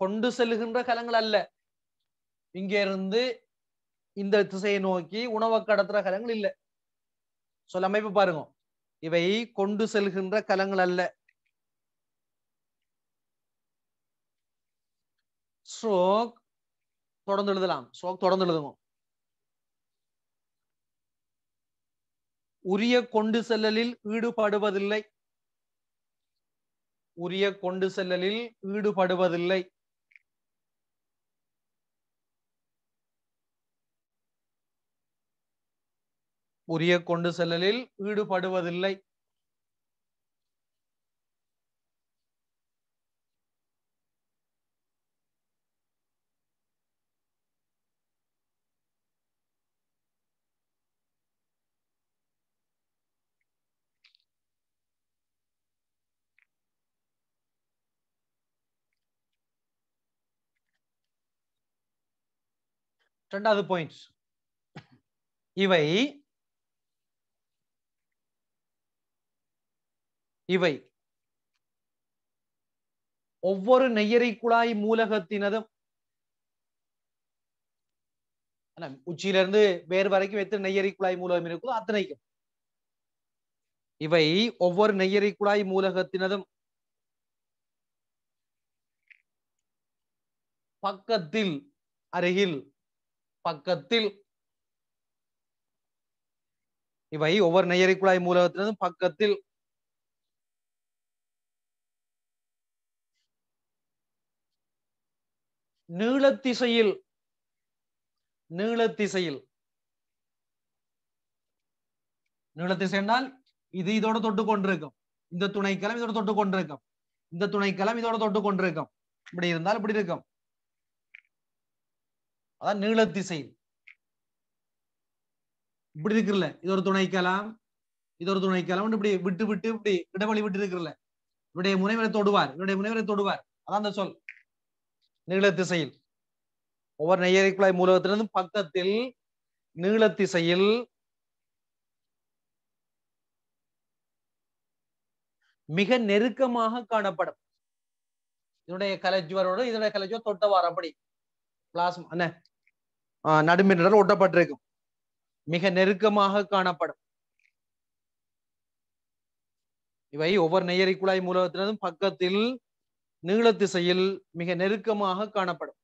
கொண்டு செல்கின்ற கலங்கள் அல்ல இங்க இருந்து இந்த திசையை நோக்கி உணவை கடத்துற கலங்கள் இல்லை சொல்ல அமைப்பு பாருங்க இவை கொண்டு செல்கின்ற கலங்கள் அல்ல ஸ்ட்ரோக் தொடர்ந்து எழுதலாம் ஸ்ட்ரோக் தொடர்ந்து எழுதுங்க உரிய கொண்டு செல்லலில் ஈடுபடுவதில்லை உரிய கொண்டு செல்லலில் ஈடுபடுவதில்லை உரிய கொண்டு செல்லலில் ஈடுபடுவதில்லை ரெண்டாவது பாயிண்ட் இவை இவை ஒவ்வொரு நெய்யரை குழாய் மூலகத்தினதும் உச்சியில இருந்து வரைக்கும் எத்தனை நெய்யரை குழாய் மூலகம் இருக்கோ அத்தனைக்கும் இவை ஒவ்வொரு நெய்யரை குழாய் மூலகத்தினதும் பக்கத்தில் அருகில் பக்கத்தில் இவை ஒவ்வொரு நெய்யரை குழாய் மூலகத்தினதும் பக்கத்தில் நீளத்திசையில் நீளத்திசையில் நீளத்திசை என்றால் இது இதோட தொட்டு கொண்டிருக்கும் இந்த துணைக்கலம் இதோட தொட்டு கொண்டிருக்கும் இந்த துணைக்கலம் இதோட தொட்டு கொண்டிருக்கும் இப்படி இருந்தால் இப்படி இருக்கும் அதான் நீளத்திசையில் இப்படி இருக்குல்ல இது ஒரு துணைக்கலாம் இது ஒரு துணைக்கலாம் இப்படி விட்டு விட்டு இப்படி இடைவெளி விட்டு இருக்குல்ல இவருடைய முனைவரை தொடுவார் இவருடைய முனைவரை தொடுவார் அதான் அந்த சொல் நீளத்திசையில் ஒவ்வொரு நெய்யரிக்குழாய் மூலகத்திலிருந்து பக்கத்தில் நீளத்திசையில் மிக நெருக்கமாக காணப்படும் இதனுடைய கலஜுவரோட இதனுடைய கலஜுவர் தொட்டவார் அப்படி பிளாஸ்மா என்ன நடுமின்னடல் ஒட்டப்பட்டிருக்கும் மிக நெருக்கமாக காணப்படும் இவை ஒவ்வொரு நெய்யரை குழாய் மூலகத்திலிருந்து பக்கத்தில் நீளத்திசையில் மிக நெருக்கமாக காணப்படும்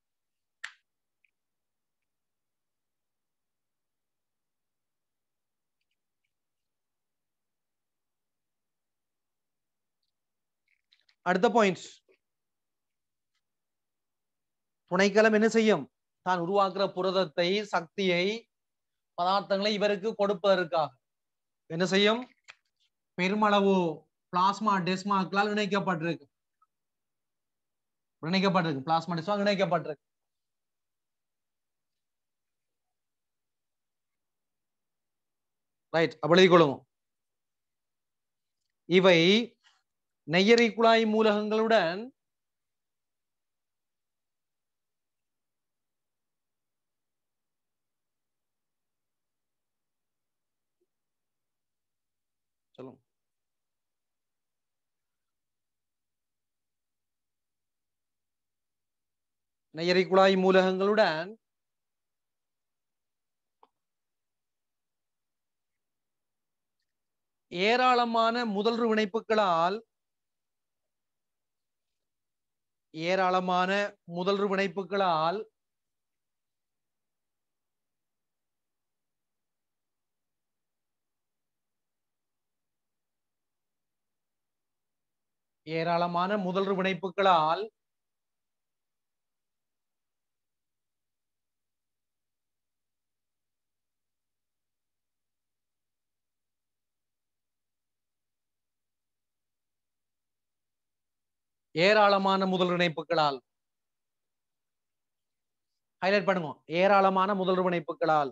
அடுத்த பாயிண்ட் துணைக்கலம் என்ன செய்யும் தான் உருவாக்குற புரதத்தை சக்தியை பதார்த்தங்களை இவருக்கு கொடுப்பதற்காக என்ன செய்யும் பெருமளவு பிளாஸ்மா டெஸ்மாக்களால் இணைக்கப்பட்டிருக்கு இணைக்கப்பட்டிருக்கு பிளாஸ்மா டிஸ்வாங் இணைக்கப்பட்டிருக்கு ரைட் அப்படி கொள்ளுவோம் இவை நெய்யறை குழாய் மூலகங்களுடன் നെയ്യറി குழாய் மூலகங்களுடன் ஏராளமான முதல்ரு வினைப்புகளால் ஏராளமான முதல்ரு வினைப்புகளால் ஏராளமான முதல்ரு வினைப்புகளால் ஏராளமான முதல் இணைப்புகளால் ஹைலைட் பண்ணுங்க ஏராளமான முதல் இணைப்புகளால்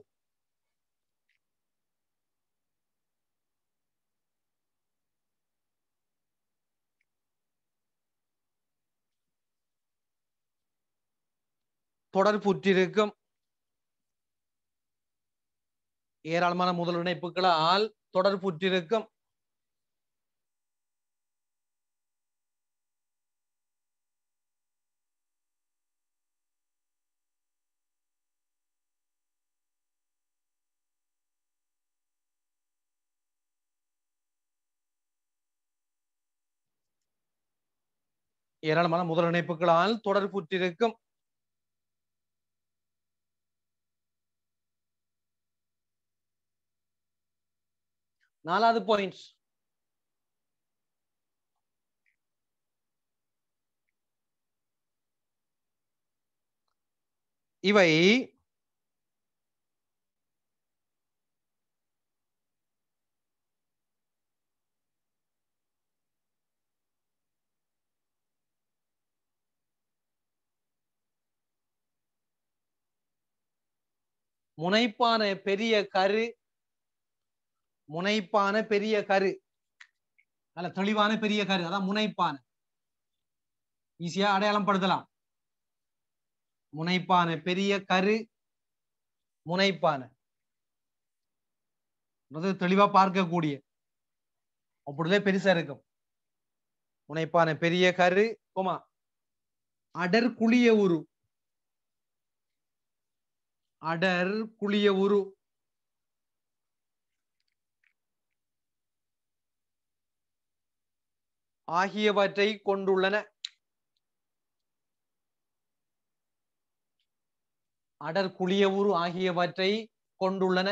தொடர்புற்றிருக்கும் ஏராளமான முதல் இணைப்புகளால் தொடர்புற்றிருக்கும் ஏராளமான முதல் இணைப்புகளால் தொடர்புற்றிருக்கும் நாலாவது பாயிண்ட் இவை முனைப்பான பெரிய கரு முனைப்பான பெரிய கரு அல்ல தெளிவான பெரிய கரு அதான் முனைப்பான ஈஸியா அடையாளம் படுத்தலாம் முனைப்பான பெரிய கரு முனைப்பான தெளிவா பார்க்கக்கூடிய அப்படிதான் பெருசா இருக்கும் முனைப்பான பெரிய கரு அடர் குளிய உரு அடர் குளிய உரு ஆகியவற்றை கொண்டுள்ளன அடர் குளிய உரு ஆகியவற்றை கொண்டுள்ளன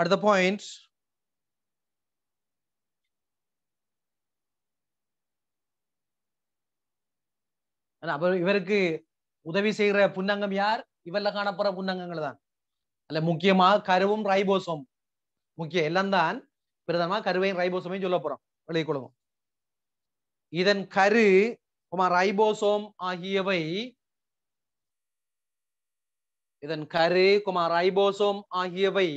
at the point இவருக்கு உதவி செய்கிற புன்னங்கம் யார் இவர்ல காணப்படுற புன்னங்கங்கள் தான் அல்ல முக்கியமா கருவும் ரைபோசோம் முக்கியம் எல்லாம் தான் பிரதமா கருவையும் ரைபோசோமையும் சொல்ல போறோம் விளையக்குழுவும் இதன் கரு ரைபோசோம் ஆகியவை இதன் கரு குமார் ரைபோசோம் ஆகியவை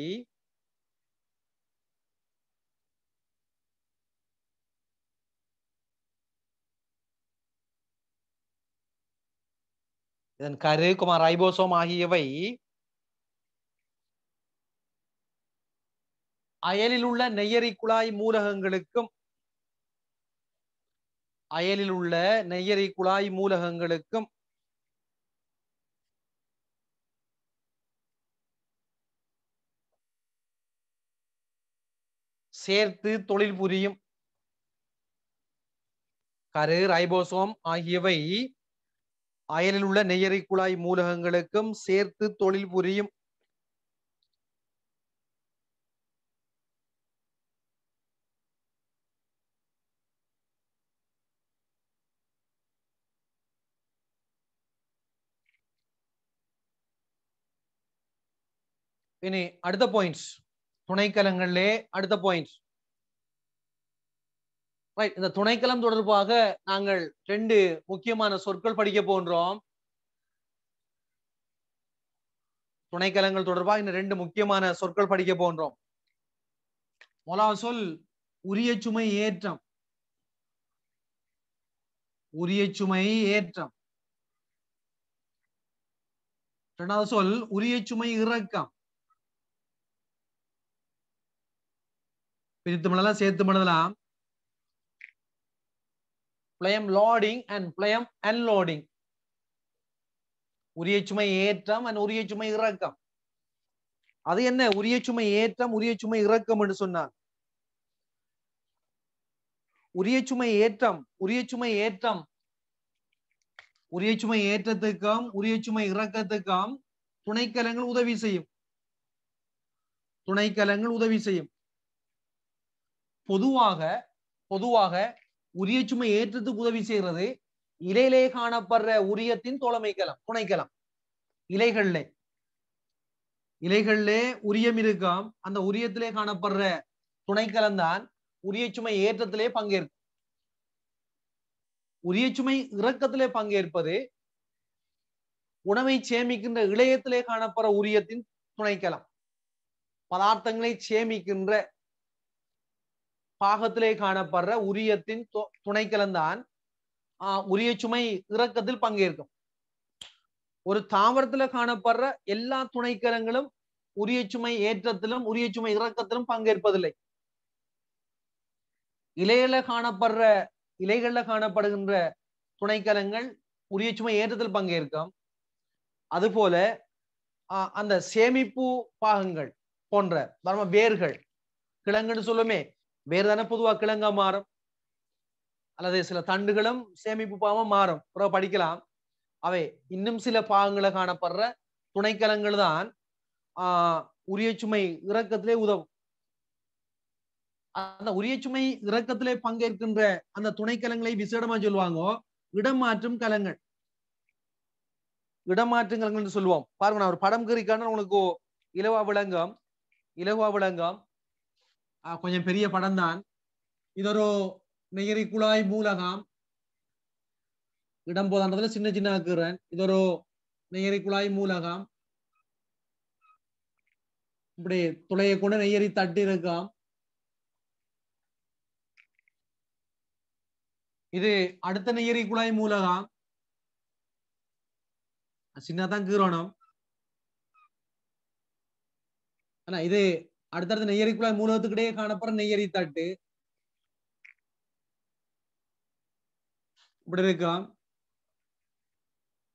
இதன் கரு குமார் ஐபோசோம் ஆகியவை அயலில் உள்ள நெய்யரி குழாய் மூலகங்களுக்கும் அயலில் உள்ள நெய்யரி குழாய் மூலகங்களுக்கும் சேர்த்து தொழில் புரியும் கரு ரைபோசோம் ஆகியவை அயலில் உள்ள நெய்யறை குழாய் மூலகங்களுக்கும் சேர்த்து தொழில் புரியும் இனி அடுத்த பாயிண்ட்ஸ் തുണൈക്കലങ്ങളിലെ அடுத்த பாயிண்ட்ஸ் ரைட் இந்த துணைக்களம் தொடர்பாக நாங்கள் ரெண்டு முக்கியமான சொற்கள் படிக்க போன்றோம் துணைக்கலங்கள் தொடர்பாக இந்த ரெண்டு முக்கியமான சொற்கள் படிக்க போன்றோம் முதலாவது சொல் உரிய சுமை ஏற்றம் உரிய சுமை ஏற்றம் இரண்டாவது சொல் உரிய சுமை இறக்கம் பிரித்து மனதெல்லாம் சேர்த்து மனதெல்லாம் phloem loading and phloem unloading உரிய சுமை ஏற்றம் அண்ட் உரிய சுமை இறக்கம் அது என்ன உரிய சுமை ஏற்றம் உரிய சுமை இறக்கம் என்று சொன்னார் உரிய சுமை ஏற்றம் உரிய சுமை ஏற்றம் உரிய சுமை ஏற்றத்துக்கும் உரிய சுமை இறக்கத்துக்கும் துணைக்கலங்கள் உதவி செய்யும் துணைக்கலங்கள் உதவி செய்யும் பொதுவாக பொதுவாக உரிய சுமை ஏற்றத்துக்கு உதவி செய்கிறது இலையிலே காணப்படுற உரியத்தின் தோழமைக்கலாம் துணைக்கலாம் இலைகள்ல இலைகள்ல உரியம் இருக்காம் அந்த உரியத்திலே காணப்படுற துணைக்கலம் தான் உரிய சுமை ஏற்றத்திலே பங்கேற்கும் உரிய சுமை இறக்கத்திலே பங்கேற்பது உணவை சேமிக்கின்ற இளையத்திலே காணப்படுற உரியத்தின் துணைக்கலம் பதார்த்தங்களை சேமிக்கின்ற பாகத்திலே காணப்படுற உரியத்தின் துணைக்கலந்தான் உரிய சுமை இறக்கத்தில் பங்கேற்கும் ஒரு தாவரத்துல காணப்படுற எல்லா துணைக்கலங்களும் உரிய சுமை ஏற்றத்திலும் உரிய சுமை இறக்கத்திலும் பங்கேற்பதில்லை இலையில காணப்படுற இலைகள்ல காணப்படுகின்ற துணைக்கலங்கள் உரிய சுமை ஏற்றத்தில் பங்கேற்கும் அதுபோல அந்த சேமிப்பு பாகங்கள் போன்ற வேர்கள் கிழங்குன்னு சொல்லுமே வேறு தானே பொதுவாக கிழங்கா மாறும் அல்லது சில தண்டுகளும் சேமிப்பு பாவம் மாறும் படிக்கலாம் அவை இன்னும் சில பாகங்களை காணப்படுற துணைக்கலங்கள் தான் உரிய சுமை இறக்கத்திலே உதவும் அந்த உரிய சுமை இறக்கத்திலே பங்கேற்கின்ற அந்த துணைக்கலங்களை விசேடமா சொல்லுவாங்க இடமாற்றும் கலங்கள் இடமாற்றும் கலங்கள் சொல்லுவோம் பாருங்க நான் ஒரு படம் கிரிக்கான உங்களுக்கு இலவா விளங்கம் இலவா விளங்கம் கொஞ்சம் பெரிய படம் தான் இது ஒரு நெகிரி குழாய் மூலகம் இடம் போதான்றதுல சின்ன சின்ன ஆக்குறேன் ஒரு நெய்யரி குழாய் மூலகம் இப்படி துளையை கொண்டு நெய்யரி தட்டி இருக்கும் இது அடுத்த நெய்யரி குழாய் மூலகம் சின்னதான் கீரணும் ஆனா இது அடுத்தடுத்த குழாய் மூலத்துக்கிடையே காணப்படுற நெய்யரி தட்டு இப்படி இருக்கலாம்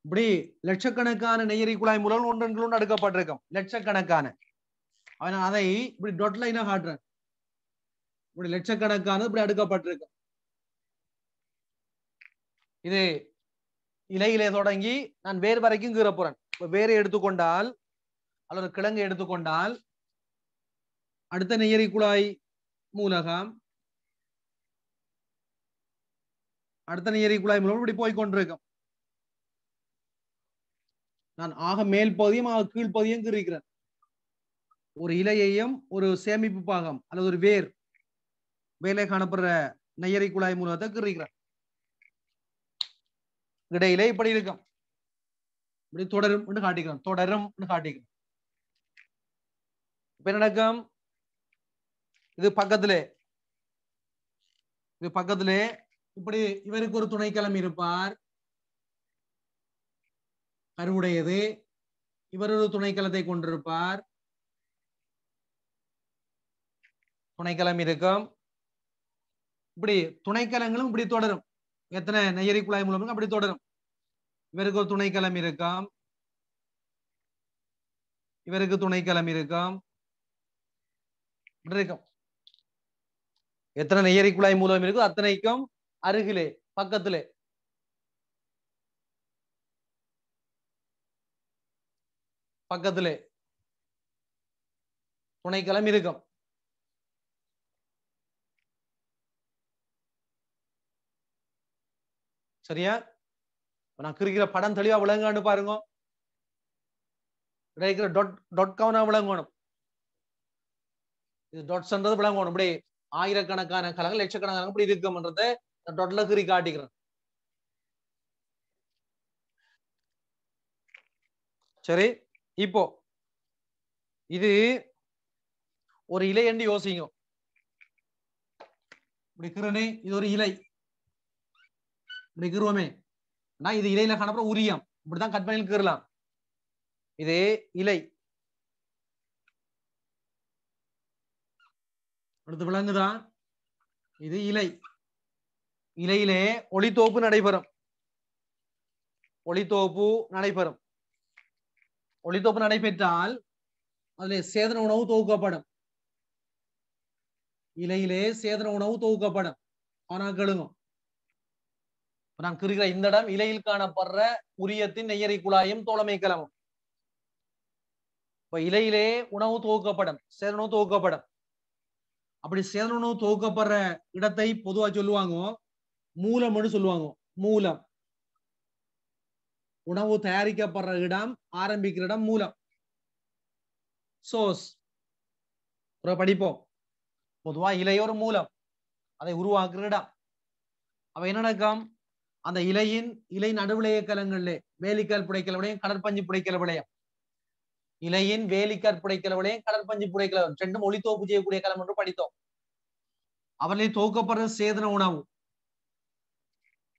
இப்படி லட்சக்கணக்கான நெய்யரி குழாய் முதல் ஒன்றன்களோடு அடுக்கப்பட்டிருக்கும் லட்சக்கணக்கான அதை இப்படி டொட் லைனா காட்டுறேன் இப்படி லட்சக்கணக்கான இப்படி அடுக்கப்பட்டிருக்கும் இது இலையிலே தொடங்கி நான் வேர் வரைக்கும் கீற வேறு எடுத்துக்கொண்டால் அல்லது கிழங்கு எடுத்துக்கொண்டால் அடுத்த நெய்யரி குழாய் மூலகம் அடுத்த குழாய் மூலம் இப்படி போய்கொண்டிருக்கும் நான் ஆக மேல் பகுதியும் ஆக பகுதியும் கீறிக்கிறேன் ஒரு இலையையும் ஒரு சேமிப்பு பாகம் அல்லது ஒரு வேர் வேலை காணப்படுற நெய்யரை குழாய் மூலத்தை கிரிக்கிறேன் இடையிலே இப்படி இருக்கும் இப்படி தொடரும் காட்டிக்கிறோம் தொடரும் காட்டிக்கிறோம் இப்ப நடக்கும் இது பக்கத்துல இது பக்கத்துல இப்படி இவருக்கு ஒரு துணைக்களம் இருப்பார் கருவுடையது இவர் ஒரு துணைக்களத்தை கொண்டிருப்பார் துணைக்கலம் இருக்கும் இப்படி துணைக்கலங்களும் இப்படி தொடரும் எத்தனை நெய்யரி குழாய் மூலமும் அப்படி தொடரும் இவருக்கு ஒரு துணைக்கலம் இருக்கும் இவருக்கு துணைக்கலம் இருக்கும் இருக்கும் எத்தனை நெய்யரி குழாய் மூலம் இருக்கோ அத்தனைக்கும் அருகிலே பக்கத்திலே பக்கத்திலே துணைக்களம் இருக்கும் சரியா நான் கிரிக்கிற படம் தெளிவா விளங்கான்னு பாருங்க டொட் டொட் விளங்கணும் இது விளங்கணும் அப்படியே ஆயிரக்கணக்கான கலங்கள் லட்சக்கணக்கான இப்படி இருக்கும்ன்றத டொட்டலா கீறி காட்டிக்கிறேன் சரி இப்போ இது ஒரு இலை என்று யோசிங்க இப்படி இது ஒரு இலை இப்படி கிருவமே நான் இது இலையில காணப்படும் உரியம் இப்படிதான் கட் பண்ணி கீறலாம் இது இலை அடுத்து விலங்குதான் இது இலை இலையிலே ஒளித்தோப்பு நடைபெறும் ஒளித்தோப்பு நடைபெறும் ஒளித்தோப்பு நடைபெற்றால் அதில் சேதன உணவு தொகுக்கப்படும் இலையிலே சேதன உணவு தொகுக்கப்படும் ஆனால் கழுங்கும் நான் கிருகிற இந்த இடம் இலையில் காணப்படுற உரியத்தின் நெய்யறை குழாயும் தோழமை கிளம்பும் இப்ப இலையிலே உணவு துவக்கப்படும் சேதன தொகுக்கப்படும் துவக்கப்படும் அப்படி சேதனும் தொகுக்கப்படுற இடத்தை பொதுவா சொல்லுவாங்க மூலம்னு சொல்லுவாங்க மூலம் உணவு தயாரிக்கப்படுற இடம் ஆரம்பிக்கிற இடம் மூலம் சோர்ஸ் படிப்போம் பொதுவா இலையோர் மூலம் அதை உருவாக்குற இடம் அவ என்ன நடக்கும் அந்த இலையின் இலை நடுவிளைய கலங்கள்ல வேலிக்கால் புடைக்கல விடையும் கடற்பஞ்சு புடைக்கல விடையும் இலையின் வேலிக்கற் புடைக்கிறவளையும் கடற்பஞ்சு புடைக்கிறவர் ரெண்டும் தோப்பு செய்யக்கூடிய களம் என்று படித்தோம் அவர்களை துவக்கப்படுற சேதன உணவு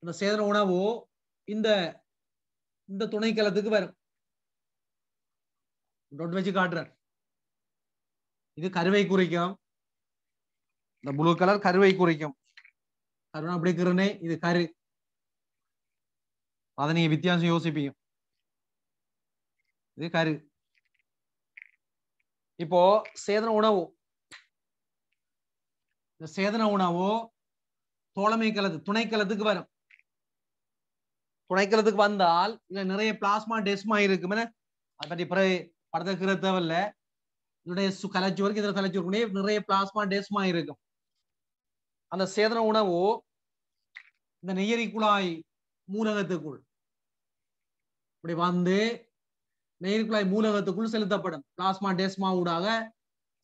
இந்த சேதன உணவு இந்த இந்த துணைக்கலத்துக்கு வரும் டொட் வச்சு காட்டுற இது கருவை குறைக்கும் இந்த ப்ளூ கலர் கருவை குறைக்கும் கருணா கருணே இது கரு அதை நீங்க வித்தியாசம் யோசிப்பீங்க இது கரு இப்போ சேதன உணவு இந்த சேதன உணவு தோழமை கலது துணைக்கலத்துக்கு வரும் துணைக்கலத்துக்கு வந்தால் இதுல நிறைய பிளாஸ்மா டெஸ்மா இருக்கும் அதை பற்றி பிறகு படத்துக்கிற தேவையில்ல இதனுடைய கலைச்சோருக்கு வரைக்கும் இதில் வரைக்கும் நிறைய பிளாஸ்மா டெஸ்மா இருக்கும் அந்த சேதன உணவு இந்த நெய்யரி குழாய் மூலகத்துக்குள் இப்படி வந்து நேர்குழாய் மூலகத்துக்குள் செலுத்தப்படும் பிளாஸ்மா டேஸ்மா ஊடாக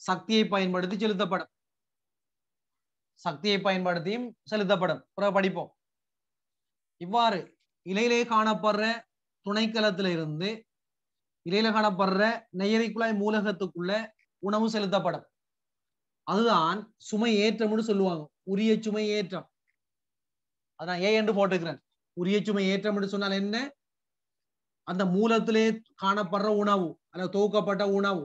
சக்தியை பயன்படுத்தி செலுத்தப்படும் சக்தியை பயன்படுத்தியும் செலுத்தப்படும் படிப்போம் இவ்வாறு இலையிலே காணப்படுற துணைக்கலத்தில இருந்து இலையில காணப்படுற நெய்யரை குழாய் மூலகத்துக்குள்ள உணவு செலுத்தப்படும் அதுதான் சுமை ஏற்றம்னு சொல்லுவாங்க உரிய சுமை ஏற்றம் அதான் ஏ என்று போட்டுக்கிறேன் உரிய சுமை ஏற்றம்னு சொன்னால் என்ன அந்த மூலத்திலே காணப்படுற உணவு அல்ல தொகுக்கப்பட்ட உணவு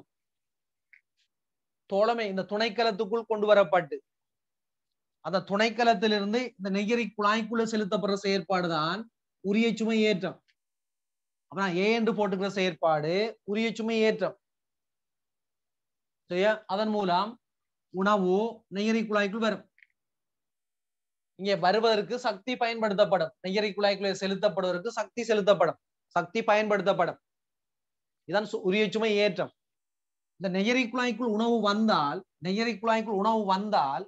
தோழமை இந்த துணைக்கலத்துக்குள் கொண்டு வரப்பட்டு அந்த துணைக்கலத்திலிருந்து இந்த நெகிரி குழாய்க்குள்ள செலுத்தப்படுற செயற்பாடு தான் உரிய சுமை ஏற்றம் அப்புறம் ஏ என்று போட்டுக்கிற செயற்பாடு உரிய சுமை ஏற்றம் சரியா அதன் மூலம் உணவு நெகிரி குழாய்க்குள் வரும் இங்கே வருவதற்கு சக்தி பயன்படுத்தப்படும் நெகிரி குழாய்க்குள்ளே செலுத்தப்படுவதற்கு சக்தி செலுத்தப்படும் சக்தி பயன்படுத்தப்படும் இதான் சுமை ஏற்றம் இந்த நெய்யரை குழாய்க்குள் உணவு வந்தால் நெய்யரை குழாய்க்குள் உணவு வந்தால்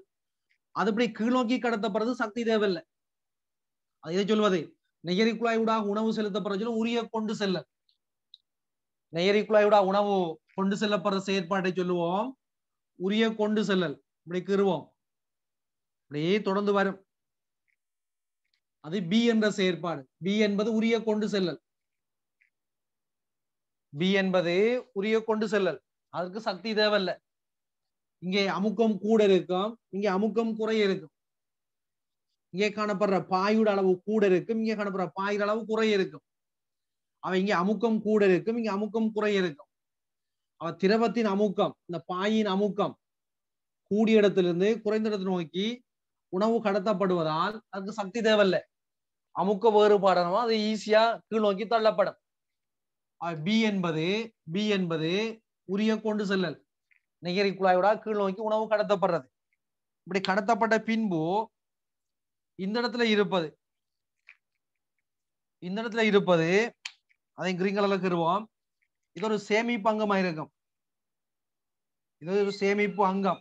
அது இப்படி கீழ்நோக்கி கடத்தப்படுறது சக்தி தேவையில்லை அது இதை சொல்வது குழாய் குழாயுடாக உணவு செலுத்தப்படுற உரிய கொண்டு செல்ல குழாய் குழாயுடா உணவு கொண்டு செல்லப்படுற செயற்பாட்டை சொல்லுவோம் உரிய கொண்டு செல்லல் இப்படி கீறுவோம் அப்படியே தொடர்ந்து வரும் அது பி என்ற செயற்பாடு பி என்பது உரிய கொண்டு செல்லல் பி என்பது உரிய கொண்டு செல்லல் அதற்கு சக்தி தேவையில்ல இங்கே அமுக்கம் கூட இருக்கும் இங்கே அமுக்கம் குறைய இருக்கும் இங்கே காணப்படுற பாயோட அளவு கூட இருக்கும் இங்கே காணப்படுற பாயுட அளவு குறைய இருக்கும் அவ இங்கே அமுக்கம் கூட இருக்கும் இங்கே அமுக்கம் குறைய இருக்கும் அவ திரவத்தின் அமுக்கம் இந்த பாயின் அமுக்கம் கூடிய இடத்திலிருந்து குறைந்த இடத்தை நோக்கி உணவு கடத்தப்படுவதால் அதுக்கு சக்தி தேவையில்லை அமுக்க வேறுபாடனமோ அது ஈஸியா கீழ் நோக்கி தள்ளப்படும் பி என்பது பி என்பது உரிய கொண்டு செல்லல் நெகிரி குழாயோட கீழ் நோக்கி உணவு கடத்தப்படுறது இப்படி கடத்தப்பட்ட பின்பு இந்த இடத்துல இருப்பது இந்த இடத்துல இருப்பது அதை கிரீன் கலர்ல கருவோம் இது ஒரு சேமிப்பு அங்கம் ஆயிருக்கும் இது ஒரு சேமிப்பு அங்கம்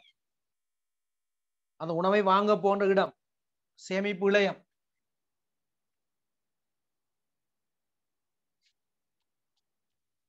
அந்த உணவை வாங்க போன்ற இடம் சேமிப்பு இளையம்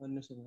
நிமிஷம்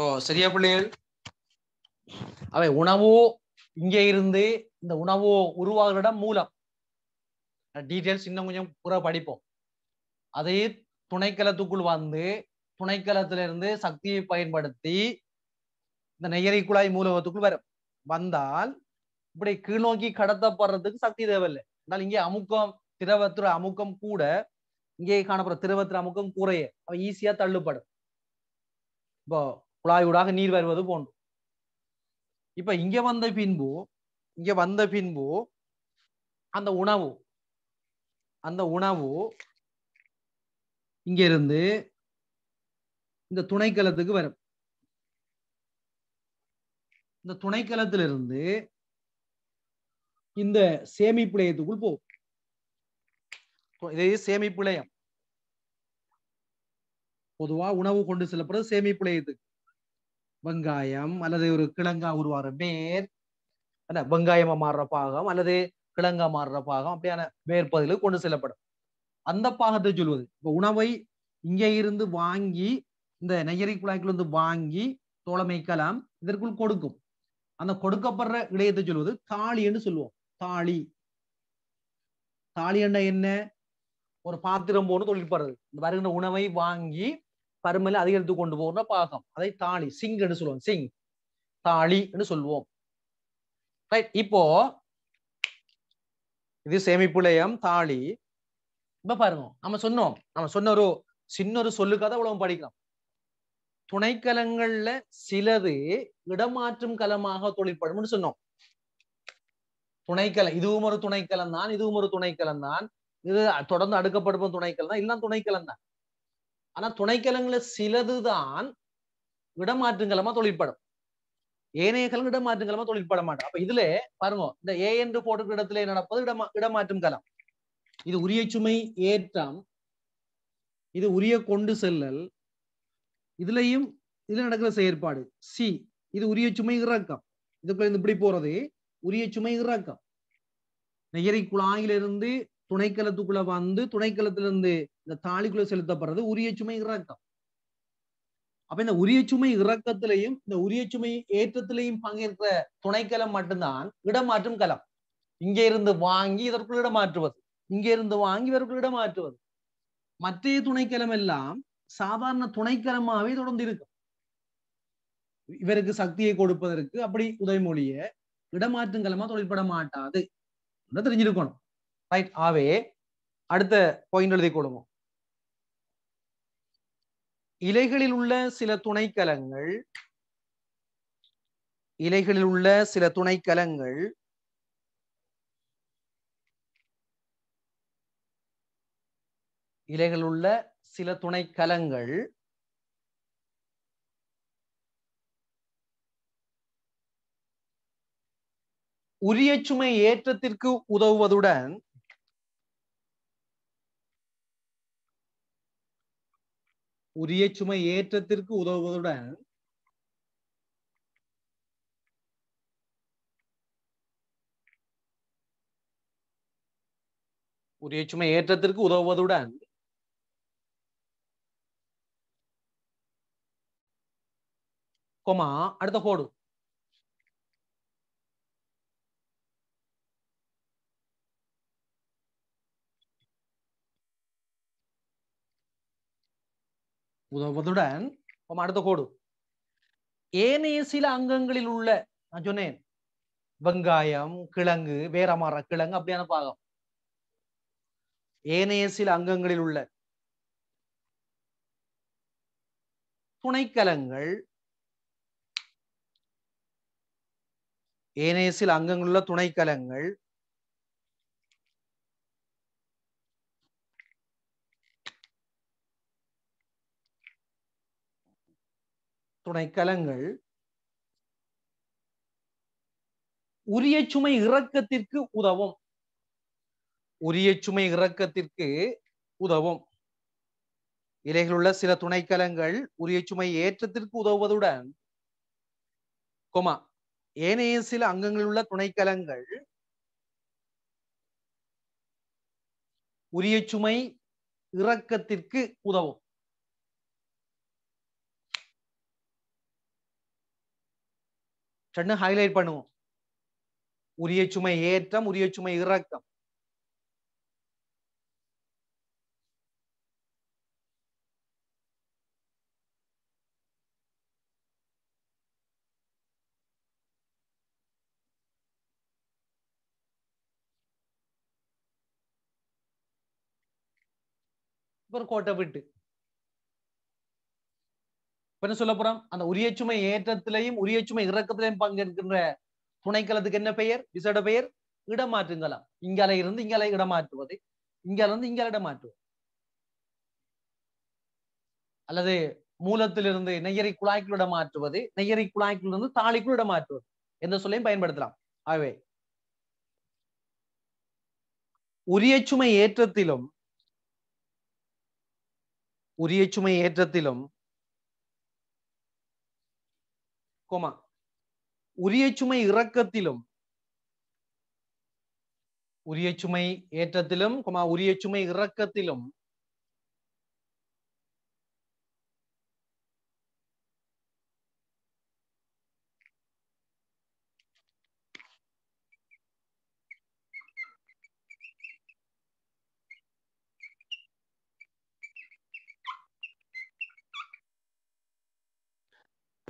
ஓ சரியா பிள்ளைகள் அவை உணவோ இங்கே இருந்து இந்த உணவோ உருவாகிற மூலம் டீட்டெயில்ஸ் இன்னும் கொஞ்சம் புற படிப்போம் அதே துணைக்கலத்துக்குள் வந்து துணைக்கலத்திலிருந்து சக்தியை பயன்படுத்தி இந்த நெய்யரை குழாய் மூலகத்துக்குள் வரும் வந்தால் இப்படி கீழ்நோக்கி கடத்தப்படுறதுக்கு சக்தி தேவையில்லை என்றால் இங்கே அமுக்கம் திரவத்துற அமுக்கம் கூட இங்கே காணப்படுற திரவத்துற அமுக்கம் குறைய அவ ஈஸியா தள்ளுப்படும் இப்போ ஊடாக நீர் வருவது போன்றும் இப்ப இங்க வந்த பின்பு இங்க வந்த பின்பு அந்த உணவு அந்த உணவு இங்க இருந்து இந்த துணைக்கலத்துக்கு வரும் இந்த துணைக்கலத்திலிருந்து இந்த சேமிப்பு நிலையத்துக்குள் போகும் இதே சேமிப்பு நிலையம் பொதுவா உணவு கொண்டு செல்லப்படுறது சேமிப்பு நிலையத்துக்கு வெங்காயம் அல்லது ஒரு கிழங்கா உருவாகிற வேர் அல்ல வெங்காயமா மாறுற பாகம் அல்லது கிழங்கா மாறுற பாகம் அப்படியான வேர்பதிலுக்கு கொண்டு செல்லப்படும் அந்த பாகத்தை சொல்வது இப்ப உணவை இங்கே இருந்து வாங்கி இந்த நெய்யரி இருந்து வாங்கி தோழமைக்கலாம் இதற்குள் கொடுக்கும் அந்த கொடுக்கப்படுற இடையத்தை சொல்வது தாலி என்று சொல்லுவோம் தாலி தாலி என்ன என்ன ஒரு பாத்திரம் போன்னு தொழில் போடுறது இந்த வருகின்ற உணவை வாங்கி பருமல அதிகரித்து கொண்டு போகணும் பாகம் அதை தாலி சிங் என்று சொல்லுவோம் சிங் தாலி என்று சொல்லுவோம் இப்போ இது சேமிப்பு தாலி இப்ப பாருங்க நம்ம சொன்னோம் நம்ம சொன்ன ஒரு சின்ன ஒரு சொல்லுக்காக உலகம் படிக்கலாம் துணைக்கலங்கள்ல சிலது இடமாற்றும் கலமாக தொழிற்படும் சொன்னோம் துணைக்கலம் இதுவும் ஒரு துணைக்கலம் தான் இதுவும் ஒரு துணைக்கலம் தான் இது தொடர்ந்து அடுக்கப்படுப்போம் துணைக்கலம் தான் எல்லாம் துணைக்கலம் தான் ஆனா துணைக்கலங்களை சிலதுதான் இடமாற்றுங்கலமா தொழிற்படும் ஏனைய கலம் இடமாற்றுங்களமா தொழிற்பட மாட்டோம் அப்ப இதுல பாருங்க இந்த ஏ என்று போட்டு இடத்துல நடப்பது இடமா இடமாற்றும் கலம் இது உரிய சுமை ஏற்றம் இது உரிய கொண்டு செல்லல் இதுலயும் இதுல நடக்கிற செயற்பாடு சி இது உரிய சுமை இறக்கம் இதுக்குள்ள இப்படி போறது உரிய சுமை இறக்கம் நெகிரி குழாயிலிருந்து துணைக்கலத்துக்குள்ள வந்து துணைக்கலத்திலிருந்து இந்த தாலிக்குள்ள செலுத்தப்படுறது உரிய சுமை இறக்கம் அப்ப இந்த உரிய சுமை இறக்கத்திலையும் இந்த உரிய சுமை ஏற்றத்திலையும் பங்கேற்கிற துணைக்கலம் மட்டும்தான் இடமாற்றும் கலம் இங்கே இருந்து வாங்கி இதற்குள் இடமாற்றுவது இங்க இருந்து வாங்கி இவருக்குள் இடமாற்றுவது மற்ற துணைக்கலம் எல்லாம் சாதாரண துணைக்கலமாவே தொடர்ந்து இருக்கும் இவருக்கு சக்தியை கொடுப்பதற்கு அப்படி இடமாற்றும் கலமா தொழில்பட மாட்டாது தெரிஞ்சிருக்கணும் ரைட் ஆவே அடுத்த பாயிண்ட் எழுதி கொடுவோம் இலைகளில் உள்ள சில துணைக்கலங்கள் இலைகளில் உள்ள சில துணைக்கலங்கள் இலைகளில் உள்ள சில துணைக்கலங்கள் உரிய சுமை ஏற்றத்திற்கு உதவுவதுடன் உரிய சுமை ஏற்றத்திற்கு உதவுவதுடன் உரிய சுமை ஏற்றத்திற்கு உதவுவதுடன் கோமா அடுத்த கோடு உதவுவதுடன் அடுத்த கோடு ஏனைய சில அங்கங்களில் உள்ள நான் சொன்னேன் வெங்காயம் கிழங்கு வேறமாற கிழங்கு அப்படியான பாகம் ஏனைய சில அங்கங்களில் உள்ள துணைக்கலங்கள் ஏனைய சில அங்கங்களுள்ள துணைக்கலங்கள் துணைக்கலங்கள் உரிய சுமை இறக்கத்திற்கு உதவும் உரிய சுமை இறக்கத்திற்கு உதவும் இலைகள் உள்ள சில துணைக்கலங்கள் உரிய சுமை ஏற்றத்திற்கு உதவுவதுடன் கொமா ஏனைய சில அங்கங்களில் உள்ள துணைக்கலங்கள் உரிய சுமை இறக்கத்திற்கு உதவும் சட்டுன்னு ஹைலைட் பண்ணுவோம் உரிய சுமை ஏற்றம் உரிய சுமை இறக்கம் ஒரு கோட்டை விட்டு என்ன சொல்ல போறோம் அந்த உரிய சுமை ஏற்றத்திலையும் உரிய சுமை இறக்கத்திலையும் பங்கேற்கின்ற துணைக்களத்துக்கு என்ன பெயர் விசேட பெயர் இடமாற்றுங்களாம் இங்கால இருந்து இங்கால இடமாற்றுவது இங்கால இருந்து இங்கால இடமாற்றுவது அல்லது மூலத்திலிருந்து நெய்யரை குழாய்க்குள் இடமாற்றுவது நெய்யரை இருந்து தாளிக்குள் இடமாற்றுவது எந்த சொல்லையும் பயன்படுத்தலாம் ஆகவே உரிய சுமை ஏற்றத்திலும் உரிய சுமை ஏற்றத்திலும் கோமா உரிய சுமை இறக்கத்திலும் உரிய சுமை ஏற்றத்திலும் உரிய சுமை இறக்கத்திலும்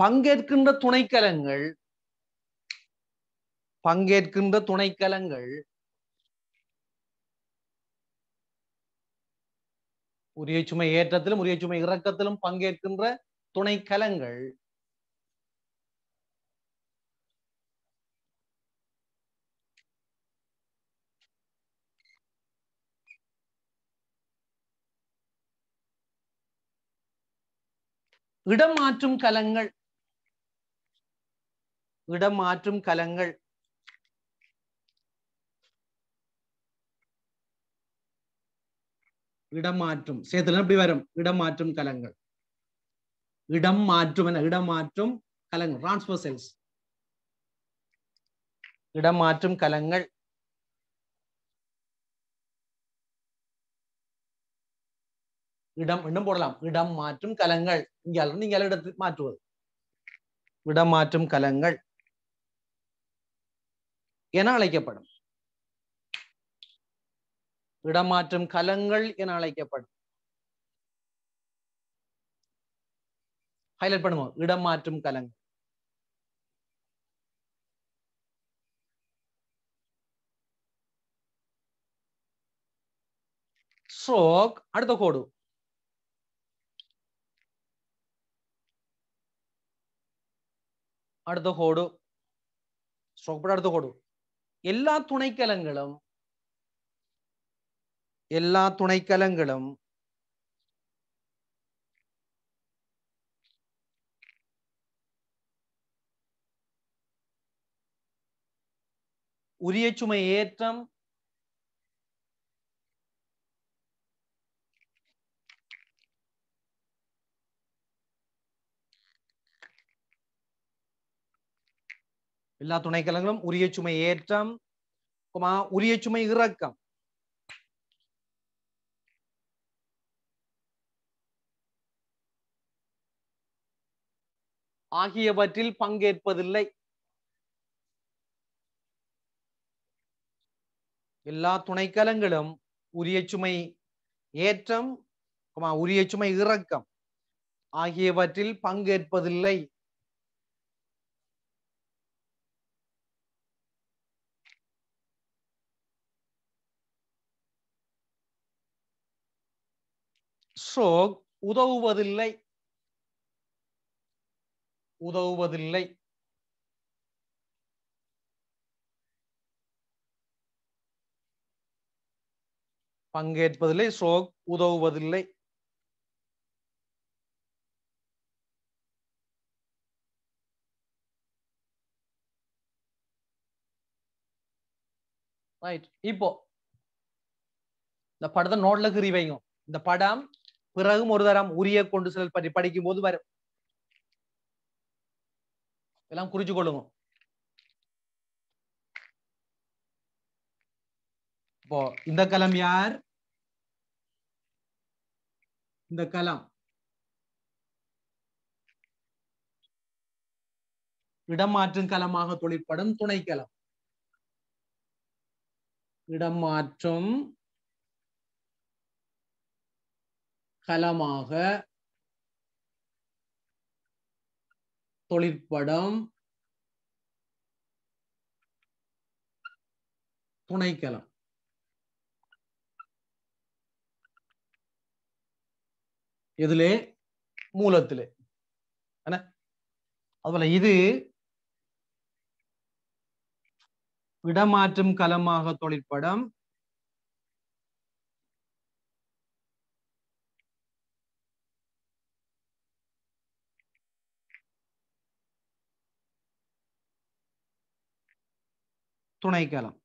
பங்கேற்கின்ற துணைக்கலங்கள் பங்கேற்கின்ற துணைக்கலங்கள் உரிய சுமை ஏற்றத்திலும் உரிய சுமை இறக்கத்திலும் பங்கேற்கின்ற துணைக்கலங்கள் இடம் மாற்றும் கலங்கள் இடம் மாற்றும் கலங்கள் இடமாற்றும் சேர்த்துல இப்படி வரும் இடமாற்றும் கலங்கள் இடம் மாற்றும் என இடமாற்றும் கலங்கள் டிரான்ஸ்பர் செல்ஸ் இடமாற்றும் கலங்கள் இடம் இன்னும் போடலாம் இடம் மாற்றும் கலங்கள் இங்கே நீங்க இடத்து மாற்றுவது இடமாற்றும் கலங்கள் என அழைக்கப்படும் இடமாற்றும் கலங்கள் என அழைக்கப்படும் ஹைலைட் பண்ணுவோம் இடமாற்றும் கலங்கள் ஸ்ட்ரோக் அடுத்த கோடு அடுத்த கோடு ஸ்ட்ரோக் அடுத்த கோடு எல்லா துணைக்கலங்களும் எல்லா துணைக்கலங்களும் உரிய சுமை ஏற்றம் எல்லா துணைக்கலங்களும் உரிய சுமை ஏற்றம் உரிய சுமை இறக்கம் ஆகியவற்றில் பங்கேற்பதில்லை எல்லா துணைக்கலங்களும் உரிய சுமை ஏற்றம் உரிய சுமை இறக்கம் ஆகியவற்றில் பங்கேற்பதில்லை அசோக் உதவுவதில்லை உதவுவதில்லை பங்கேற்பதில்லை சோக் உதவுவதில்லை ரைட் இப்போ இந்த படத்தை நோட்ல வைங்க இந்த படம் பிறகும் ஒரு தரம் உரிய கொண்டு செல் பற்றி படிக்கும் போது வரும் எல்லாம் குறிச்சு கொள்ளுங்க இப்போ இந்த கலம் யார் இந்த கலம் இடமாற்றும் கலமாக தொழிற்படும் துணைக்கலம் இடமாற்றும் மாற்றம் கலமாக தொழிற்படம் துணைக்கலம் எதுலே மூலத்திலே என்ன இது இடமாற்றும் கலமாக தொழிற்படம் துணைக்கலாம்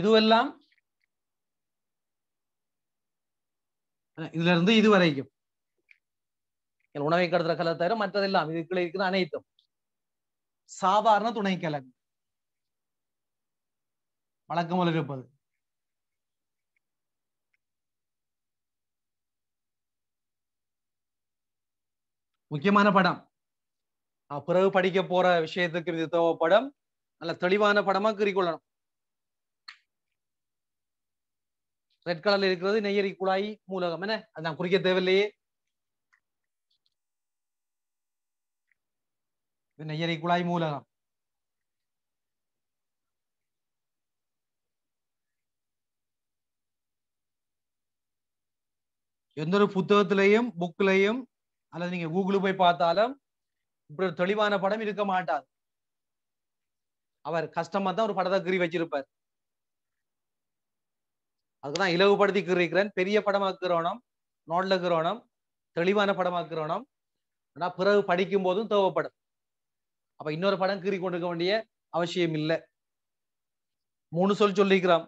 இதுவெல்லாம் இதுல இருந்து இது வரைக்கும் உணவை கடத்துற கலை தவிர மற்றதெல்லாம் இதுக்குள்ள இருக்கிற அனைத்தும் சாதாரண துணை கிழங்கு வழக்கம் இருப்பது முக்கியமான படம் பிறகு படிக்க போற விஷயத்துக்கு இது படம் நல்ல தெளிவான படமா குறிக்கொள்ளணும் ரெட் கலர்ல இருக்கிறது நெய்யரி குழாய் மூலகம் என்ன அது நான் குறிக்க தேவையில்லையே நெய்யரி குழாய் மூலகம் எந்த ஒரு புத்தகத்திலையும் புக்லையும் அல்லது நீங்க கூகுள் போய் பார்த்தாலும் இப்படி ஒரு தெளிவான படம் இருக்க மாட்டார் அவர் கஷ்டமா தான் ஒரு படத்தை கிரி வச்சிருப்பார் அதுதான் இலவுபடுத்தி கிரிக்கிறேன் பெரிய படமாக்குறோனம் நோட்லக்கிறோனம் தெளிவான படமாக்குறோனம் ஆனா பிறகு படிக்கும் போதும் தேவைப்படும் அப்ப இன்னொரு படம் கீறி கொண்டிருக்க வேண்டிய அவசியம் இல்லை மூணு சொல் சொல்லிக்கிறோம்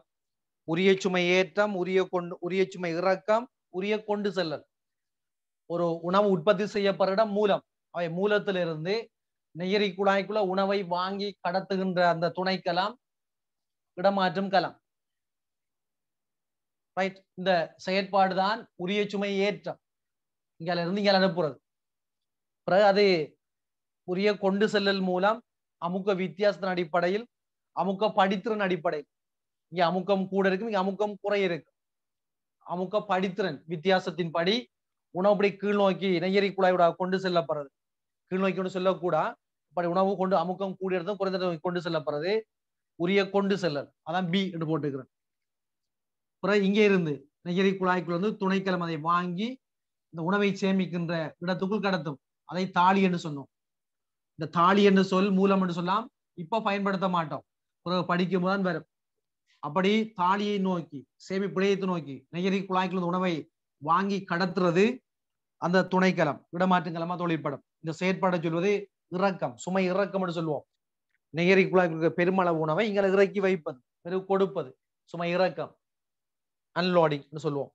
உரிய சுமை ஏற்றம் உரிய கொண்டு உரிய சுமை இறக்கம் உரிய கொண்டு செல்லல் ஒரு உணவு உற்பத்தி செய்யப்படுற மூலம் அவை மூலத்திலிருந்து நெய்யரி குழாய்க்குள்ள உணவை வாங்கி கடத்துகின்ற அந்த துணைக்கெல்லாம் இடமாற்றும் கலம் ரைட் இந்த செயற்பாடு தான் உரிய சுமை ஏற்றம் இங்கால இருந்து இங்கே அனுப்புறது பிறகு அது உரிய கொண்டு செல்லல் மூலம் அமுக்க வித்தியாசத்தின் அடிப்படையில் அமுக்க படித்திறன் அடிப்படையில் இங்க அமுக்கம் கூட இருக்கு இங்க அமுக்கம் குறைய இருக்கு அமுக்க படித்திறன் வித்தியாசத்தின் படி உணவு கீழ் நோக்கி நெய்யறி குழாயோட கொண்டு செல்லப்படுறது கீழ் நோக்கி ஒன்று செல்லக்கூடா அப்படி உணவு கொண்டு அமுக்கம் கூடிய குறைந்த நோக்கி கொண்டு செல்லப்படுறது உரிய கொண்டு செல்லல் அதான் பி என்று போட்டுக்கிறேன் பிறகு இங்கே இருந்து நெய்யறி குழாய்க்குள்ள வந்து துணைக்கிழமை அதை வாங்கி இந்த உணவை சேமிக்கின்ற இடத்துக்குள் கடத்தும் அதை தாலி என்று சொன்னோம் இந்த தாலி என்று சொல் மூலம் என்று சொல்லாம் இப்ப பயன்படுத்த மாட்டோம் பிறகு படிக்கும் போதுதான் வரும் அப்படி தாலியை நோக்கி சேமிப்பிழையத்தை நோக்கி நெய்யறி குழாய்க்குள்ள உணவை வாங்கி கடத்துறது அந்த துணைக்கலம் இடமாற்றுக்கலமா தொழிற்படம் இந்த செயற்பாடை சொல்வது இறக்கம் சுமை இறக்கம் என்று சொல்லுவோம் நெய்யரிக்குள்ள பெருமளவு உணவை இங்கே இறக்கி வைப்பது பெரு கொடுப்பது சுமை இறக்கம் அன்லோடிங் சொல்லுவோம்